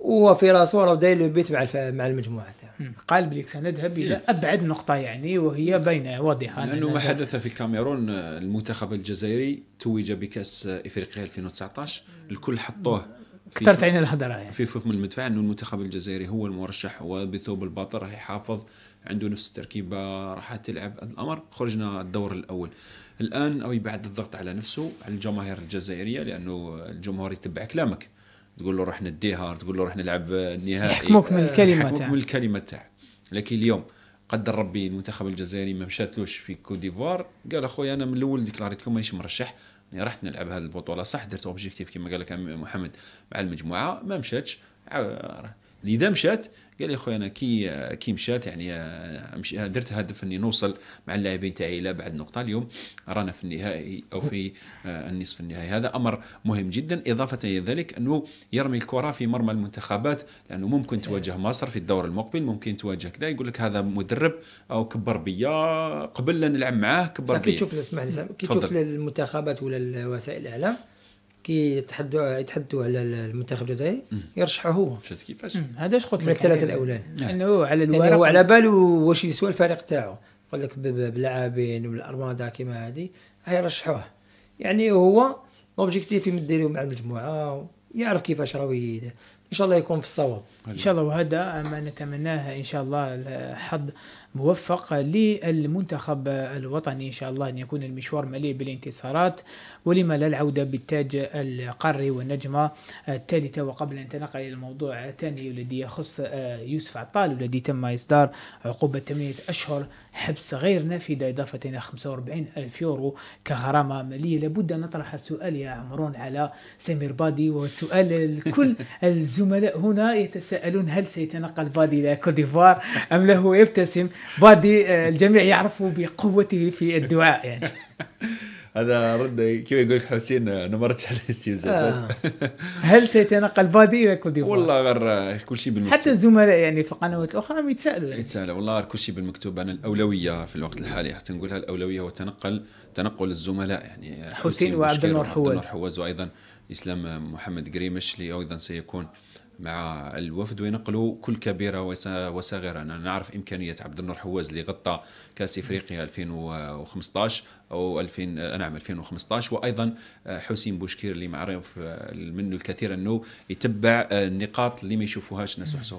وهو في راسه راه داير لو بيت مع الف... مع المجموعه تاعو قال بليك سنذهب الى ابعد نقطه يعني وهي باينه واضحه لانه ما حدث في الكاميرون المنتخب الجزائري توج بكاس افريقيا 2019 الكل حطوه كثرت عين الهدرة يعني في فهم المدفع انه المنتخب الجزائري هو المرشح وبثوب الباطل البطل راح يحافظ عنده نفس التركيبه راح تلعب هذا الامر خرجنا الدور الاول الان او بعد الضغط على نفسه على الجماهير الجزائريه لانه الجمهور يتبع كلامك تقول له راح نديها تقول له راح نلعب النهائي يحكموك من آه، الكلمه يحكموك من الكلمه تاعك لكن اليوم قدر ربي المنتخب الجزائري ما مشاتلوش في كوديفوار قال اخويا انا من الاول ديكلاريتكم مانيش مرشح يعني رحت نلعب هذه البطوله صح درت اوبجيكتيف كما قال لك محمد مع المجموعه ما مشاتش لذا مشات قال لي خويا انا كي كي مشات يعني درت هدف اني نوصل مع اللاعبين تاعي الى بعد نقطه اليوم رانا في النهائي او في آه، النصف النهائي هذا امر مهم جدا اضافه الى ذلك انه يرمي الكره في مرمى المنتخبات لانه ممكن تواجه مصر في الدور المقبل ممكن تواجه كذا يقول لك هذا مدرب او كبر بيا قبل لا نلعب معاه كبر بيا كي تشوف اسمح كي تشوف المنتخبات ولا وسائل الاعلام كي يتحدوا يتحدوا على المنتخب الجزائري يرشحه هو شفت كيفاش هذا اش قلت لك الثلاثه الاولين انه يعني نعم. على يعني الورق يعني هو على باله واش يسوى الفريق تاعو يقول لك باللاعبين والارمادا كيما هذه هاي رشحوه يعني هو لوبجيكتيف يمد مع المجموعه يعرف كيفاش راهو ان شاء الله يكون في الصواب ان شاء الله وهذا ما نتمناه ان شاء الله حظ موفق للمنتخب الوطني ان شاء الله ان يكون المشوار مليء بالانتصارات ولما لا العوده بالتاج القاري والنجمه الثالثه وقبل ان نتنقل الى الموضوع الثاني الذي يخص يوسف عطال والذي تم اصدار عقوبه ثمانيه اشهر حبس غير نافذه اضافه الى 45 الف يورو كغرامه ماليه لابد ان نطرح السؤال يا عمرون على سمير بادي والسؤال الكل (laughs) الزملاء هنا يتساءلون هل سيتنقل بادي الى كوت ديفوار ام له يبتسم بادي آه، الجميع يعرف بقوته في الدعاء يعني (laughs) هذا رد كيف يقول حسين آه، انا ما ردتش على آه. هل سيتنقل بادي الى كوت ديفوار؟ والله غير آه، كل شيء بالمكتوب حتى الزملاء يعني في القنوات الاخرى يتساءلوا يعني. يتساءلوا والله غير كل شيء بالمكتوب عن الاولويه في الوقت الحالي حتى نقولها الاولويه هو تنقل تنقل الزملاء يعني حسين, حسين وعبد النور حواز وايضا اسلام محمد قريمش ايضا سيكون مع الوفد وينقلوا كل كبيره وصغيره انا نعرف امكانيه عبد النور حواز اللي غطى كاس افريقيا 2015 او 2000 أه، نعم 2015 وايضا أه، حسين بوشكير اللي معروف أه، منه الكثير انه يتبع النقاط اللي ما يشوفوهاش ناس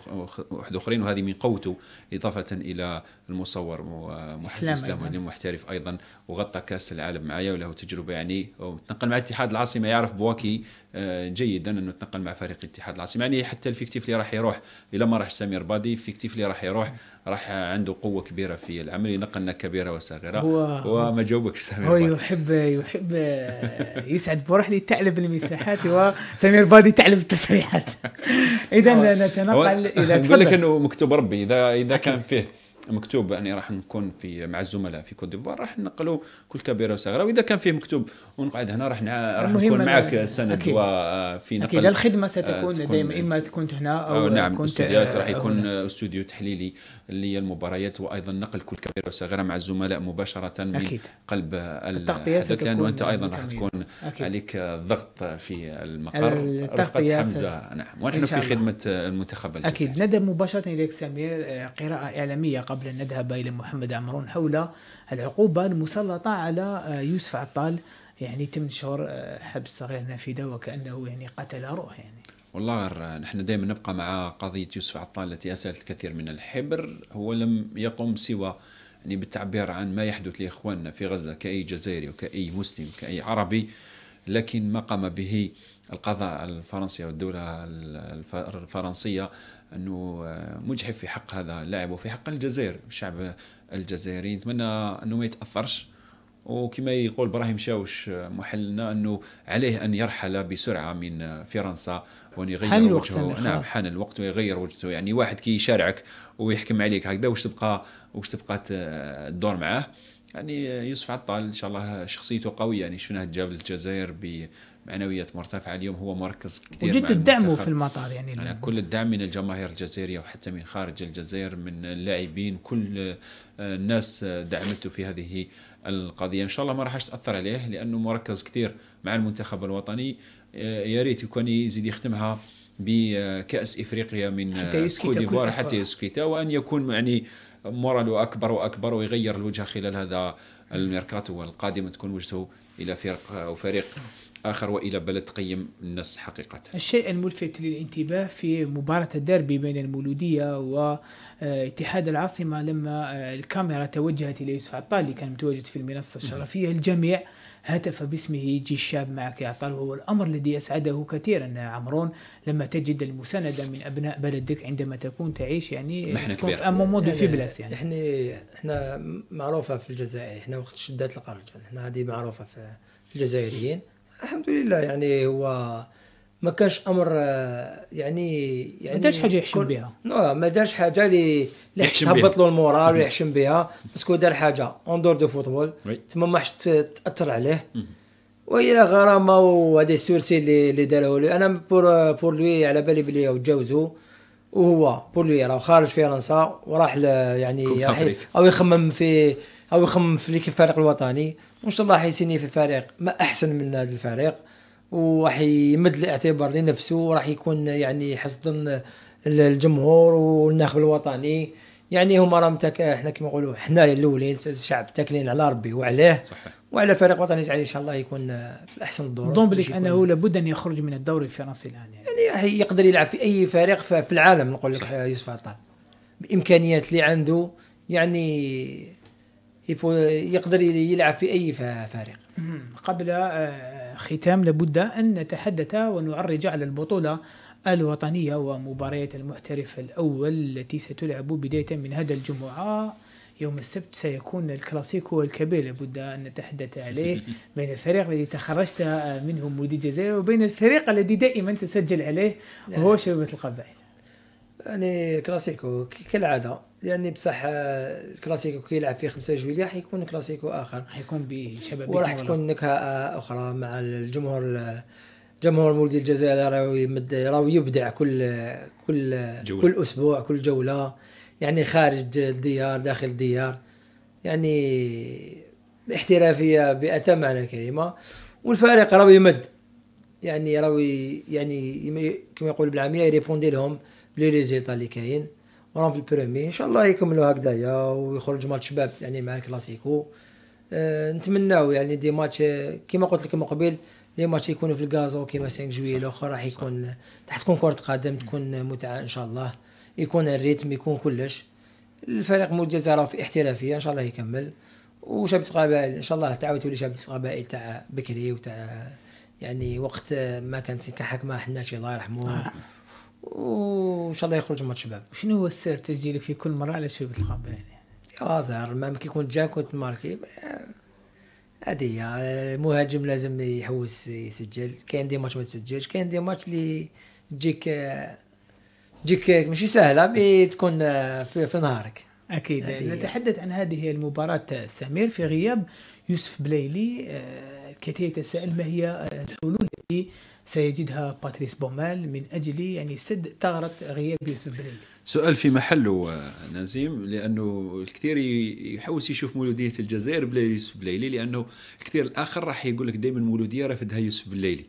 واحد اخرين وهذه من قوته اضافه الى المصور محمد اسلام اللي يعني محترف ايضا وغطى كاس العالم معايا وله تجربه يعني وتنقل مع اتحاد العاصمه يعرف بواكي جيدا انه تنقل مع فريق اتحاد العاصمه يعني حتى الفيكتيف اللي راح يروح الى ما راح سمير بادي الفيكتيف اللي راح يروح راح عنده قوه كبيره في العمل خلقنا كبيرة وصغيرة هو وما جاوبكش سمير هو بادي. يحب يحب يسعد برحلي تعلب المساحات وسمير بادي تعلب التسريحات (laughs) إذا نتنقل إلى نقول لك أنه مكتوب ربي إذا إذا كان فيه مكتوب اني يعني راح نكون في مع الزملاء في كوت ديفوار راح نقلوا كل كبيره وصغيره واذا كان فيه مكتوب ونقعد هنا راح راح نكون معك سند وفي آه، نقل اكيد الخدمه ستكون آه، دائما اما تكون هنا او, آه، نعم كنت استوديوهات راح يكون استوديو تحليلي للمباريات وايضا نقل كل كبيره وصغيره مع الزملاء مباشره من أكيد. قلب التغطيه لانه وانت انت ايضا راح تكون أكيد. عليك ضغط في المقر التغطيه حمزه نعم ونحن في خدمه المنتخب الجزائري اكيد ندى مباشره اليك سمير قراءه اعلاميه قبل قبل أن نذهب إلى محمد عمرون حول العقوبة المسلطة على آه، يوسف عطال يعني تم شهور آه، حبس صغير نافذة وكأنه يعني قتل روح يعني والله آه، نحن دائما نبقى مع قضية يوسف عطال التي أسألت الكثير من الحبر هو لم يقم سوى يعني بالتعبير عن ما يحدث لإخواننا في غزة كأي جزائري وكأي مسلم وكأي عربي لكن ما قام به القضاء الفرنسي والدولة الفرنسية انه آه، مجحف في حق هذا اللاعب وفي حق الجزائر الشعب الجزائري نتمنى انه ما يتاثرش وكما يقول ابراهيم شاوش آه، محلنا انه عليه ان يرحل بسرعه من آه، فرنسا وان يغير وجهه يعني، نعم حان الوقت ويغير وجهه يعني واحد كي يشارعك ويحكم عليك هكذا واش تبقى واش تبقى الدور معاه يعني يوسف عطال ان شاء الله شخصيته قويه يعني شفناه جاب للجزائر معنويات مرتفعه اليوم هو مركز كثير وجد الدعم في المطار يعني أنا يعني كل الدعم من الجماهير الجزائريه وحتى من خارج الجزائر من اللاعبين كل آه، الناس آه، دعمته في هذه القضيه ان شاء الله ما راحش تاثر عليه لانه مركز كثير مع المنتخب الوطني آه، يا ريت يكون يزيد يختمها بكاس افريقيا من كوت حتى يسكيتا وان يكون يعني موراله اكبر واكبر ويغير الوجهه خلال هذا الميركاتو القادم تكون وجهته الى فرق او فريق آخر وإلى بلد تقيم الناس حقيقه. الشيء الملفت للانتباه في مباراة الدربي بين المولودية واتحاد العاصمة لما الكاميرا توجهت إلى يوسف عطال اللي كان متواجد في المنصة الشرفية الجميع هتف باسمه جي الشاب معك يا عطال وهو الأمر الذي أسعده كثيرا عمرون لما تجد المساندة من أبناء بلدك عندما تكون تعيش يعني تكون في أمومون يعني في بلاس يعني احنا احنا معروفة في الجزائر احنا وقت شدات القرج احنا هذه معروفة في الجزائريين الحمد لله يعني هو ما كانش امر آه، يعني يعني ما دارش حاجه يحشم بها نو ما دارش حاجه اللي تهبط له المورال ويحشم بها باسكو دار حاجه اون دور دو فوتبول تما ما حش تاثر عليه وهي غرامه وهذه السورسي اللي اللي له انا بور بور لوي على بالي بلي تجاوزوا وهو بولي راه خارج فرنسا وراح يعني راح او يخمم في او يخمم في الفريق الوطني وان شاء الله راح في فريق ما احسن من هذا الفريق وراح يمد الاعتبار لنفسه وراح يكون يعني حصد الجمهور والناخب الوطني يعني هما راهم تك... احنا كما نقولوا حنايا الاولين الشعب تاكلين على ربي وعليه صحيح. وعلى فريق وطني يعني ان شاء الله يكون في احسن الظروف دون بليك انه لابد ان يخرج من الدوري الفرنسي الان يعني يعني يقدر يلعب في اي فريق في العالم نقول لك آه، يوسف عطال بامكانيات اللي عنده يعني يقدر يلعب في اي فريق قبل آه، ختام لابد ان نتحدث ونعرج على البطوله الوطنيه ومباريات المحترف الاول التي ستلعب بدايه من هذا الجمعه يوم السبت سيكون الكلاسيكو الكبير لابد أن نتحدث عليه (laughs) بين الفريق الذي تخرجت منه مودي الجزائر وبين الفريق الذي دائما تسجل عليه نعم. وهو شبيبة القبائل يعني كلاسيكو كالعاده يعني بصح الكلاسيكو كيلعب فيه 5 جويلية حيكون كلاسيكو اخر حيكون بشباب وراح تكون نكهه اخرى مع الجمهور جمهور مولدي الجزائر راهو يبدع كل كل جولة. كل اسبوع كل جوله يعني خارج الديار داخل الديار يعني احترافية بأتم معنى الكلمة والفريق راهو يمد يعني راهو يعني كما يقول بالعامية يريبوندي لهم بلي ريزيلتا اللي كاين وراهم في البرومي ان شاء الله يكملوا هكذايا ويخرج ماتش شباب يعني مع الكلاسيكو أه نتمناو يعني دي ماتش كما قلت لكم من قبل لي ماتش يكونوا في الكازو كيما 5 جويليه الاخر راح يكون راح تكون كره قدم تكون متعه ان شاء الله يكون الريتم يكون كلش الفريق مول الجزائر في احترافيه ان شاء الله يكمل وشابة القبائل ان شاء الله تعاودوا لشابة القبائل تاع بكري وتاع يعني وقت ما كانت كحكمه حناشي الله يرحمه وان شاء الله يخرج ماتش شباب شنو هو السر تسجيلك في كل مره على شباب القبائل اه زهر ما كي كنت جا كنت ماركي هذه المهاجم لازم يحوس يسجل كاين دي ماتش ما تسجلش كاين دي ماتش اللي تجيك تجيك ماشي سهله مي تكون آه، في, في نهارك اكيد نتحدث عن هذه المباراه آه، سمير في غياب يوسف بليلي الكثير آه، يتساءل ما هي الحلول التي سيجدها باتريس بومال من اجل يعني سد ثغره غياب يوسف بليلي سؤال في محله نزيم لانه الكثير يحوس يشوف مولوديه الجزائر بلا يوسف بليلي لانه الكثير الاخر راح يقول لك دائما مولوديه رافدها يوسف بليلي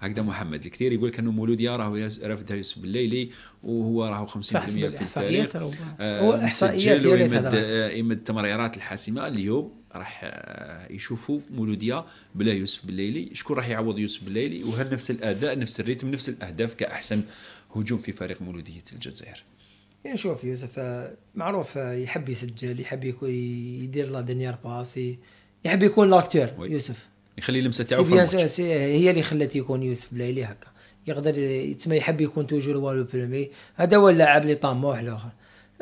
هكذا محمد الكثير يقول لك انه مولود يا راهو رافد يوسف الليلي وهو راهو 50% في التاريخ هو آه، احصائيات آه، يمد, يمد التمريرات الحاسمه اليوم راح آه، يشوفوا مولوديه بلا يوسف بالليلي شكون راح يعوض يوسف بالليلي وهل نفس الاداء نفس الريتم نفس الاهداف كاحسن هجوم في فريق مولوديه الجزائر يعني شوف يوسف معروف يحب يسجل يحب يدير لا دنيار باس يحب يكون لاكتور يوسف يخلي اللمسه تاعو في هي اللي خلات يكون يوسف بلايلي هكا يقدر يتسمى يحب يكون توجور هو لو برومي هذا هو اللاعب اللي طموح الاخر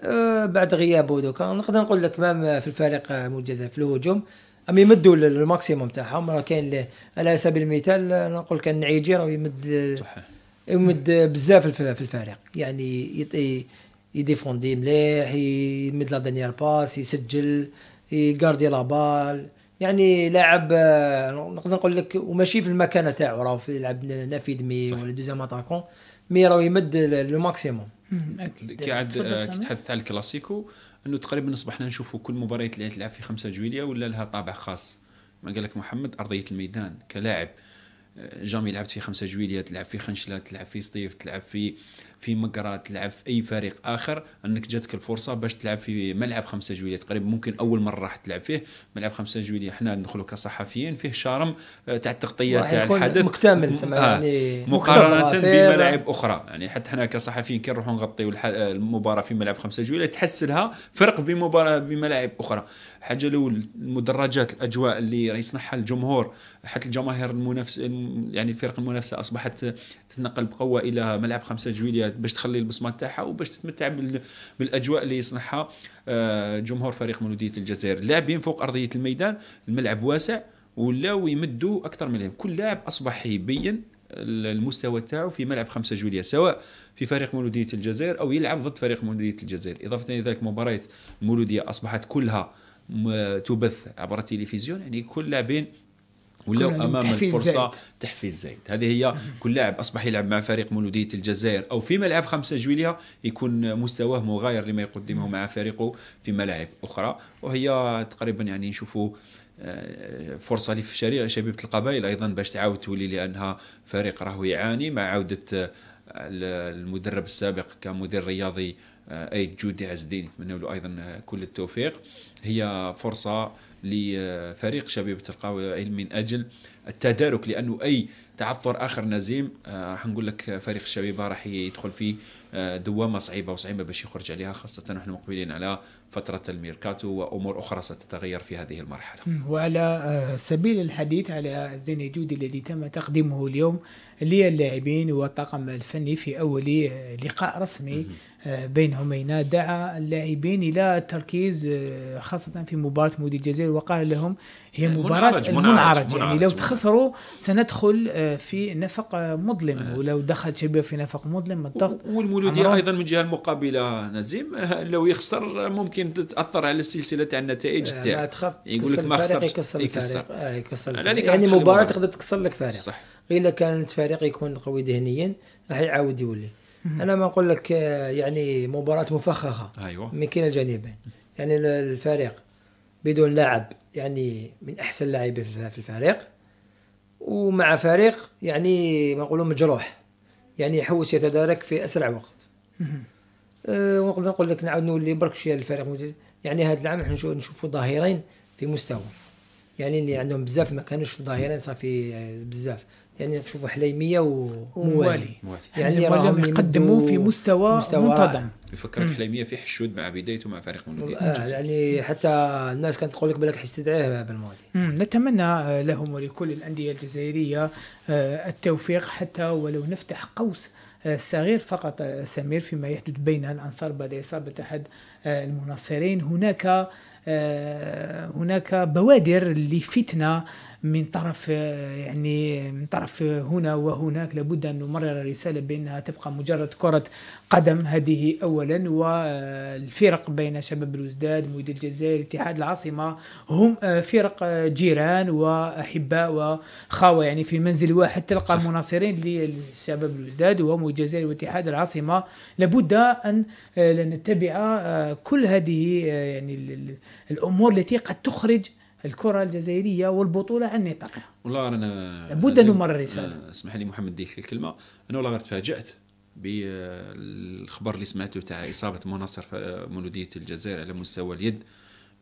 أه، بعد غيابه دوكا نقدر نقول لك مام في الفريق مجازا في الهجوم اما يمدوا الماكسيموم تاعهم راه كاين على سبيل المثال نقول كان نعيجي راه يمد صحيح يمد بزاف في الفريق يعني يديفوندي مليح يمد لا دانيال باس يسجل يكاردي لا بال يعني لاعب آه، نقدر نقول لك وماشي في المكانه تاعو راه يلعب نافي دمي ولا دوزيام اتاكون مي راه يمد لو ماكسيموم كي عاد كي تحدثت على الكلاسيكو انه تقريبا اصبحنا نشوفوا كل مباريات اللي تلعب في 5 جويليا ولا لها طابع خاص ما قال لك محمد ارضيه الميدان كلاعب آه، جامي لعبت في 5 جويليا تلعب في خنشله تلعب في سطيف تلعب في في مقرة تلعب في أي فريق آخر أنك جاتك الفرصة باش تلعب في ملعب 5 جويلية تقريبا ممكن أول مرة راح تلعب فيه ملعب 5 جويلية حنا ندخلوا كصحفيين فيه شارم آه، تاع التغطية تاع الحدث مكتمل تمام آه، يعني مقارنة بملاعب أخرى يعني حتى حنا كصحفيين كي نروحوا نغطيو آه، المباراة في ملعب 5 جويلية تحس لها فرق بمباراة بملاعب أخرى الحاجة الأول المدرجات الأجواء اللي يصنعها الجمهور حتى الجماهير المنافس يعني الفرق المنافسة أصبحت تتنقل بقوة إلى ملعب 5 جويلية التحديات باش تخلي البصمه تاعها وباش تتمتع بالاجواء اللي يصنعها آه، جمهور فريق مولوديه الجزائر لاعبين فوق ارضيه الميدان الملعب واسع ولاو يمدوا اكثر من كل لاعب اصبح يبين المستوى تاعو في ملعب 5 جوليا سواء في فريق مولودية الجزائر أو يلعب ضد فريق مولودية الجزائر إضافة إلى ذلك مباريات المولودية أصبحت كلها تبث عبر التلفزيون يعني كل لاعبين ولاو امام الفرصه تحفيز زايد هذه هي كل لاعب اصبح يلعب مع فريق مولوديه الجزائر او في ملعب 5 جويليه يكون مستواه مغاير لما يقدمه مع فريقه في ملاعب اخرى وهي تقريبا يعني نشوفوا آه، فرصه شبيبه القبائل ايضا باش تعاود تولي لانها فريق راهو يعاني مع عوده آه، المدرب السابق كمدير رياضي آه، ايد جودي عز الدين نتمنى له ايضا كل التوفيق هي فرصه لفريق شبيبة القاوي من أجل التدارك لأنه أي تعثر آخر نزيم آه، راح نقول لك فريق الشبيبة راح يدخل في آه، دوامة صعيبة وصعيبة باش يخرج عليها خاصة نحن مقبلين على فترة الميركاتو وأمور أخرى ستتغير في هذه المرحلة وعلى آه، سبيل الحديث على زين الجودي الذي تم تقديمه اليوم للاعبين والطاقم الفني في أول لقاء رسمي بين همينا دعا اللاعبين الى التركيز آه، خاصه في مباراه مودي الجزائر وقال لهم هي آه، مباراه منعرج المنعرج يعني منعرج يعني لو تخسروا سندخل آه، في نفق مظلم آه. ولو دخل شبيه في نفق مظلم الضغط والمولوديه ايضا من الجهه المقابله نزيم (laughs) لو يخسر ممكن تتاثر على السلسله تاع النتائج تاعه يقول لك ما خسرش يكسر يكسر يكسر يعني مباراه تقدر تكسر لك فريق صح غير كانت فريق يكون قوي ذهنيا راح يعاود يولي انا ما اقول لك آه، يعني مباراه مفخخه ايوه من كلا الجانبين يعني الفريق بدون لاعب يعني من احسن اللاعبين في الفريق ومع فريق يعني ما نقولوا مجروح يعني يحوس يتدارك في اسرع وقت آه، ونقدر نقول لك نعاود نولي برك شويه الفريق يعني هذا العام احنا نشوفوا ظاهرين في مستوى يعني اللي عندهم بزاف ما كانوش ظاهرين صافي آه، بزاف يعني نشوفوا حليميه وموالي يعني راهم يقدموا في مستوى, مستوى منتظم يفكر في حليميه في حشود مع بدايته مع فريق مولوديه آه يعني حتى الناس كانت تقول لك بالك حيستدعيه بالماضي نتمنى لهم ولكل الانديه الجزائريه آه، التوفيق حتى ولو نفتح قوس آه، صغير فقط آه، سمير فيما يحدث بين الانصار بعد اصابه احد المناصرين هناك هناك بوادر لفتنه من طرف يعني من طرف هنا وهناك لابد أن نمرر رسالة بأنها تبقى مجرد كرة قدم هذه أولا والفرق بين شباب الوزداد مويد الجزائر اتحاد العاصمة هم آه، فرق آه، جيران وأحباء وخاوة يعني في منزل واحد تلقى صح. مناصرين لشباب الوزداد ومويد الجزائر واتحاد العاصمة لابد أن آه، نتبع كل هذه يعني الأمور التي قد تخرج الكره الجزائريه والبطوله عن نطاقها والله انا لابد ان نمرر الرساله آه، اسمح لي محمد ديك الكلمه انا والله غير تفاجات آه، بالخبر اللي سمعته تاع اصابه مناصر آه، مولوديه الجزائر على مستوى اليد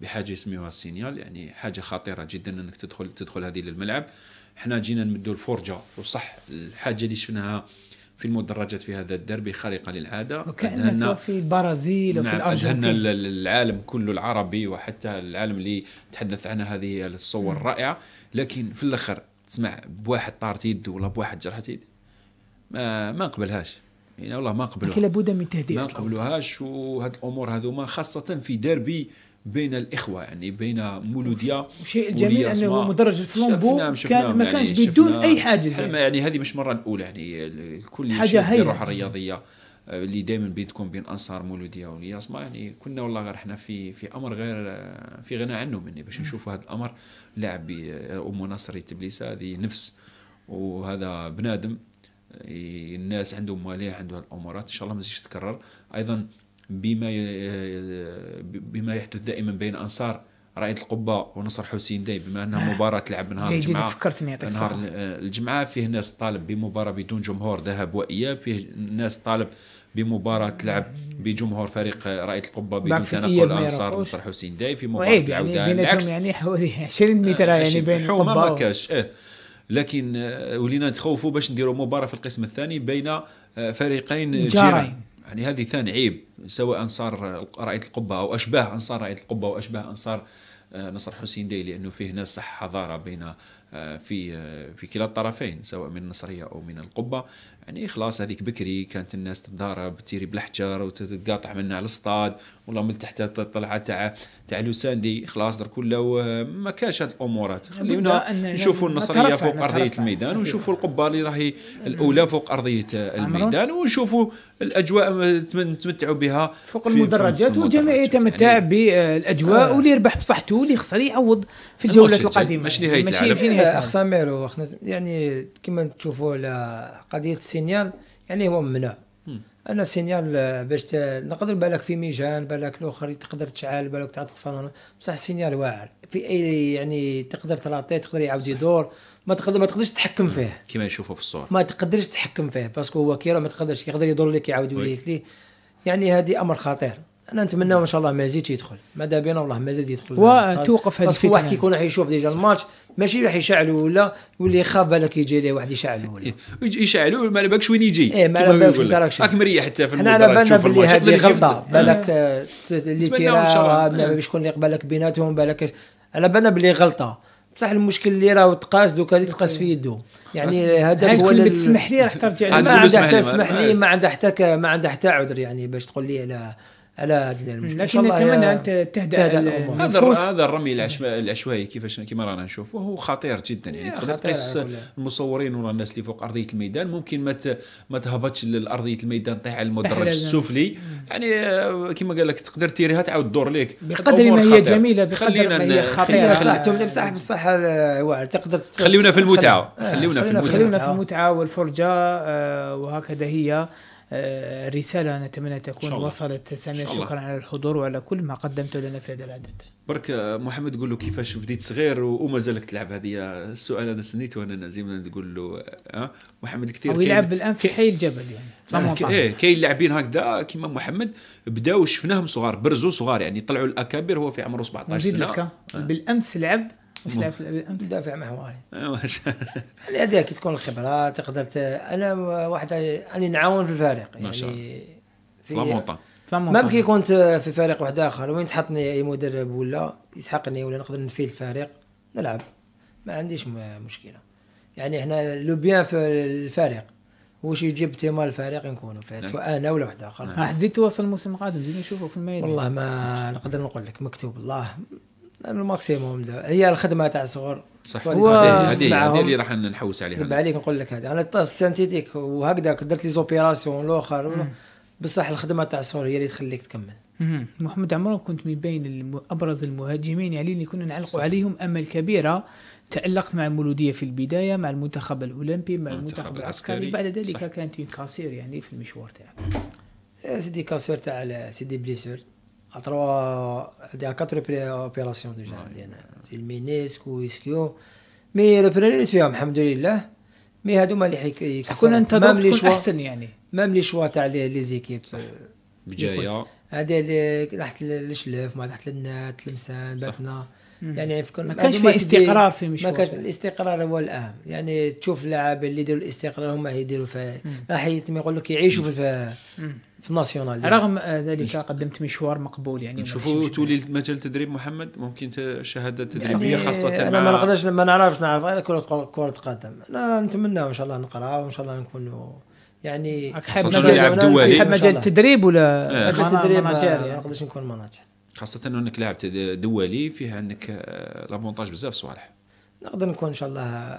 بحاجه يسميوها السينيال يعني حاجه خطيره جدا انك تدخل تدخل هذه للملعب احنا جينا نمدوا الفرجه وصح الحاجه اللي شفناها في المدرجات في هذا الدربي خارقه للعاده وكاننا في البرازيل وفي نعم العالم كله العربي وحتى العالم اللي تحدث عن هذه الصور الرائعه لكن في الاخر تسمع بواحد طارت يد ولا بواحد جرحت يد ما ما نقبلهاش يعني والله ما قبلوها لكن لابد من تهديد ما قبلوهاش وهاد الامور هذوما خاصه في دربي بين الاخوه يعني بين مولوديا وشيء الجميل انه مدرج الفلومبو كان ما كانش يعني بدون اي حاجز يعني, هذه مش مره الاولى يعني كل شيء الروح الرياضيه آه، اللي دائما بيتكون بين انصار مولوديه والياسما يعني كنا والله غير احنا في في امر غير آه، في غنى عنه مني باش نشوفوا هذا الامر لاعب آه، ام ناصر تبليسه هذه نفس وهذا بنادم الناس عندهم ماليه عنده الامورات ان شاء الله ما تكرر ايضا بما بما يحدث دائما بين انصار رائد القبه ونصر حسين داي بما انها آه. مباراه تلعب نهار الجمعه فكرتني يعطيك نهار آه، الجمعه فيه ناس طالب بمباراه بدون جمهور ذهب واياب فيه ناس طالب بمباراه تلعب بجمهور فريق رائد القبه بدون تنقل انصار نصر حسين داي في مباراه العودة يعني بيناتهم يعني حوالي 20 آه، متر يعني بين القبه ما كاش إيه. اه لكن ولينا نتخوفوا باش نديروا مباراه في القسم الثاني بين فريقين جارين يعني هذه ثاني عيب سواء انصار رايه القبه او اشباه انصار رايه القبه واشباه انصار آه، نصر حسين ديلي لانه فيه ناس صح حضاره بين آه، في آه، في كلا الطرفين سواء من النصريه او من القبه يعني خلاص هذيك بكري كانت الناس تتضارب تيري بالحجر وتتقاطع منها على الصطاد والله من تحت الطلعه تاع تاع لوساندي خلاص درك لو آه، ما كانش هاد الامورات خلينا نشوفوا النصريه فوق ارضيه الميدان ونشوفوا القبه اللي راهي الاولى فوق ارضيه الميدان ونشوفوا الاجواء نتمتعوا بها فوق المدرجات والجميع يتمتع يعني بالاجواء واللي يربح بصحته واللي يخسر يعوض في الجولات القادمه ماشي نهايه العالم لا اخسامير وخنز يعني, يعني كما تشوفوا على قضيه السينيال يعني هو ممنوع انا سينيال آه، باش نقدر بالك في ميجان بالك الاخر تقدر تشعل بالك تعطي طفل بصح السينيال واعر في اي يعني تقدر تلاطي تقدر يعاود يدور ما تقدر ما تقدرش تتحكم فيه كما يشوفوا في الصور ما تقدرش تتحكم فيه باسكو هو كيرا ما تقدرش يقدر يدور لك يعاود يوليك ليه يعني هذه امر خطير انا نتمناو ان شاء الله ما يدخل ماذا بينا والله ما يدخل وتوقف هذه الفتنه واحد كيكون راح يشوف ديجا الماتش ماشي راح يشعلوا ولا يولي يخاف بالك يجي ليه واحد يشعلوا ولا إيه. يشعلوا ما على بالكش وين يجي ايه ما على بالكش وين راك راك مريح حتى في المباراه إيه. إيه. على بالنا بلي هذه غلطه بالك اللي تيرا شكون اللي قبالك بيناتهم بالك على بالنا باللي غلطه بصح المشكل اللي راه تقاس دوكا اللي تقاس في يده يعني هذا هو اللي تسمح لي راح ترجع ما عندها حتى تسمح لي ما عندها حتى ما عندها حتى عذر يعني باش تقول لي على على هذه المشكله لكن نتمنى ان تهدا الامور هذا هذا الرمي العشوائي كيفاش كما رانا نشوفوا هو خطير جدا يعني إيه، تقدر تقيس المصورين ولا الناس اللي فوق ارضيه الميدان ممكن ما ما تهبطش لارضيه الميدان طيح على المدرج السفلي يعني آه، كما قال لك تقدر تيريها تعاود تدور لك بقدر ما هي جميله بقدر ما هي خطيره بصح بصح تقدر خليونا في المتعه خليونا في المتعه خليونا في المتعه والفرجه آه، وهكذا هي آه، رسالة نتمنى تكون وصلت سامي شكرا على الحضور وعلى كل ما قدمته لنا في هذا العدد برك آه، محمد قول له كيفاش بديت صغير وما زالك تلعب هذه السؤال انا سنيته انا زي ما تقول له آه، محمد كثير يلعب الان في حي الجبل يعني ايه كاين لاعبين هكذا كيما محمد بداو شفناهم صغار برزوا صغار يعني طلعوا الاكابر هو في عمره 17 سنه لك بالامس لعب باش تلعب في مدافع محوري (laughs) أيوة، يعني كي تكون الخبره تقدر ت... انا واحد راني يعني نعاون في الفريق يعني في لامونطا ما كنت في فريق واحد اخر وين تحطني اي مدرب ولا يسحقني ولا نقدر نفيد الفريق نلعب ما عنديش مشكله يعني هنا لو بيان في الفريق واش يجيب تيما الفريق نكونوا فيه نعم. سواء انا ولا واحد اخر نعم. راح تزيد تواصل الموسم القادم زيد نشوفك في الميدان والله ما نقدر نقول لك مكتوب الله الماكسيموم هي الخدمه تاع الصغر صح هذه هذه اللي راح نحوس عليها نبع عليك نقول لك هذه انا سانتيتيك وهكذا درت لي زوبيراسيون الاخر بصح الخدمه تاع الصغر هي اللي تخليك تكمل محمد عمرو كنت من بين ابرز المهاجمين يعني اللي كنا نعلق عليهم امل كبيره تالقت مع المولوديه في البدايه مع المنتخب الاولمبي مع المنتخب العسكري بعد ذلك كانت كاسير يعني في المشوار تاعك سيدي كاسير تاع سيدي بليسير تروا عندي كاتر اوبيراسيون ديجا عندنا سي المينيسك ويسكيو مي ريبريت فيهم الحمد لله مي هادو مالي حيك تكون انت ضامن لي شوا احسن يعني مام لي شوا تاع لي زيكيب بجايه هادي اللي رحت للشلف ما رحت للنات لمسان باتنا يعني في كل ما كانش في استقرار في مشوار ما كانش الاستقرار هو الاهم يعني تشوف اللاعب اللي يديروا الاستقرار هما يديروا في راح يقول لك يعيشوا في في الناسيونال رغم ذلك قدمت مشوار مقبول يعني نشوفوا تولي مجال تدريب محمد ممكن شهاده يعني تدريبيه يعني خاصه انا ما نقدرش ما نعرفش نعرف غير كره قدم انا نتمنى ان شاء الله نقرا وان شاء الله نكون يعني حاب مجال التدريب ولا مجال إيه. التدريب ما يعني؟ نقدرش نكون مناجر خاصه انك لاعب دولي فيها انك آه، لافونتاج بزاف صوالح نقدر نكون ان شاء الله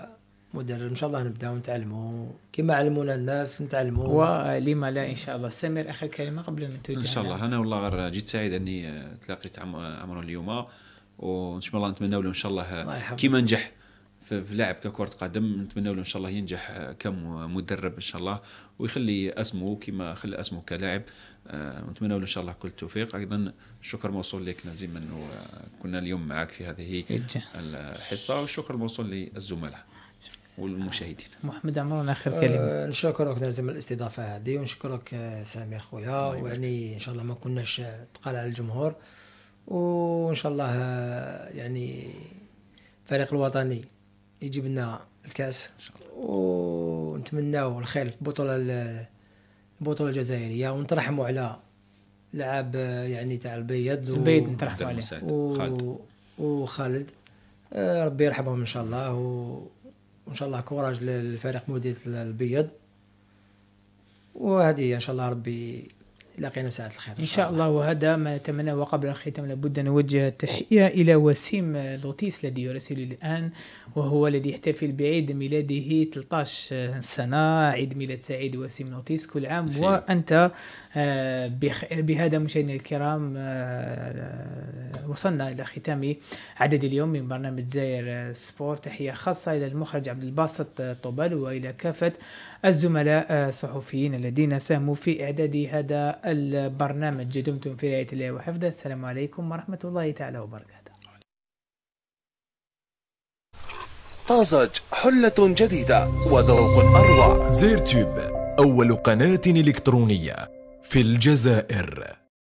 مدرب ان شاء الله نبداو ونتعلموا كما علمونا الناس نتعلموا ولما لا ان شاء الله سمير اخر كلمه قبل ما تودع ان شاء الله انا والله غير جيت سعيد اني آه، تلاقيت آه، عمرو اليوم وان شاء الله نتمنى له ان شاء الله, الله كيما نجح في لاعب ككرة قدم نتمنى له ان شاء الله ينجح آه، كمدرب ان شاء الله ويخلي اسمه كما خلى اسمه كلاعب آه، نتمنى له ان شاء الله كل التوفيق ايضا الشكر موصول لك نزيم انه كنا اليوم معك في هذه الحصه والشكر موصول للزملاء والمشاهدين محمد عمران اخر كلمه أه نشكرك نازم الاستضافه هذه ونشكرك آه، سامي خويا ويعني ان شاء الله ما كناش تقال على الجمهور وان شاء الله يعني الفريق الوطني يجيب لنا الكاس ان شاء الله ونتمناو الخير في البطوله البطوله الجزائريه ونترحموا على لعاب يعني تاع البيض البيض نترحموا عليه و... وخالد آه، ربي يرحمهم ان شاء الله و... وان شاء الله كوراج للفريق مدير البيض وهذه ان شاء الله ربي لقينا ساعة الخير إن شاء الله وهذا ما نتمنى وقبل الختام لابد أن نوجه التحية إلى وسيم لوتيس الذي يرسل الآن وهو الذي يحتفل بعيد ميلاده 13 سنة عيد ميلاد سعيد وسيم لوتيس كل عام حين. وأنت آه، بهذا مشاهدينا الكرام آه، آه، وصلنا إلى ختام عدد اليوم من برنامج زاير سبورت تحية خاصة إلى المخرج عبد الباسط طوبال وإلى كافة الزملاء الصحفيين الذين ساهموا في إعداد هذا البرنامج دمتم في رعاية الله وحفظه السلام عليكم ورحمة الله تعالى وبركاته طازج حلة جديدة وذوق أروع زير تيوب أول قناة إلكترونية في الجزائر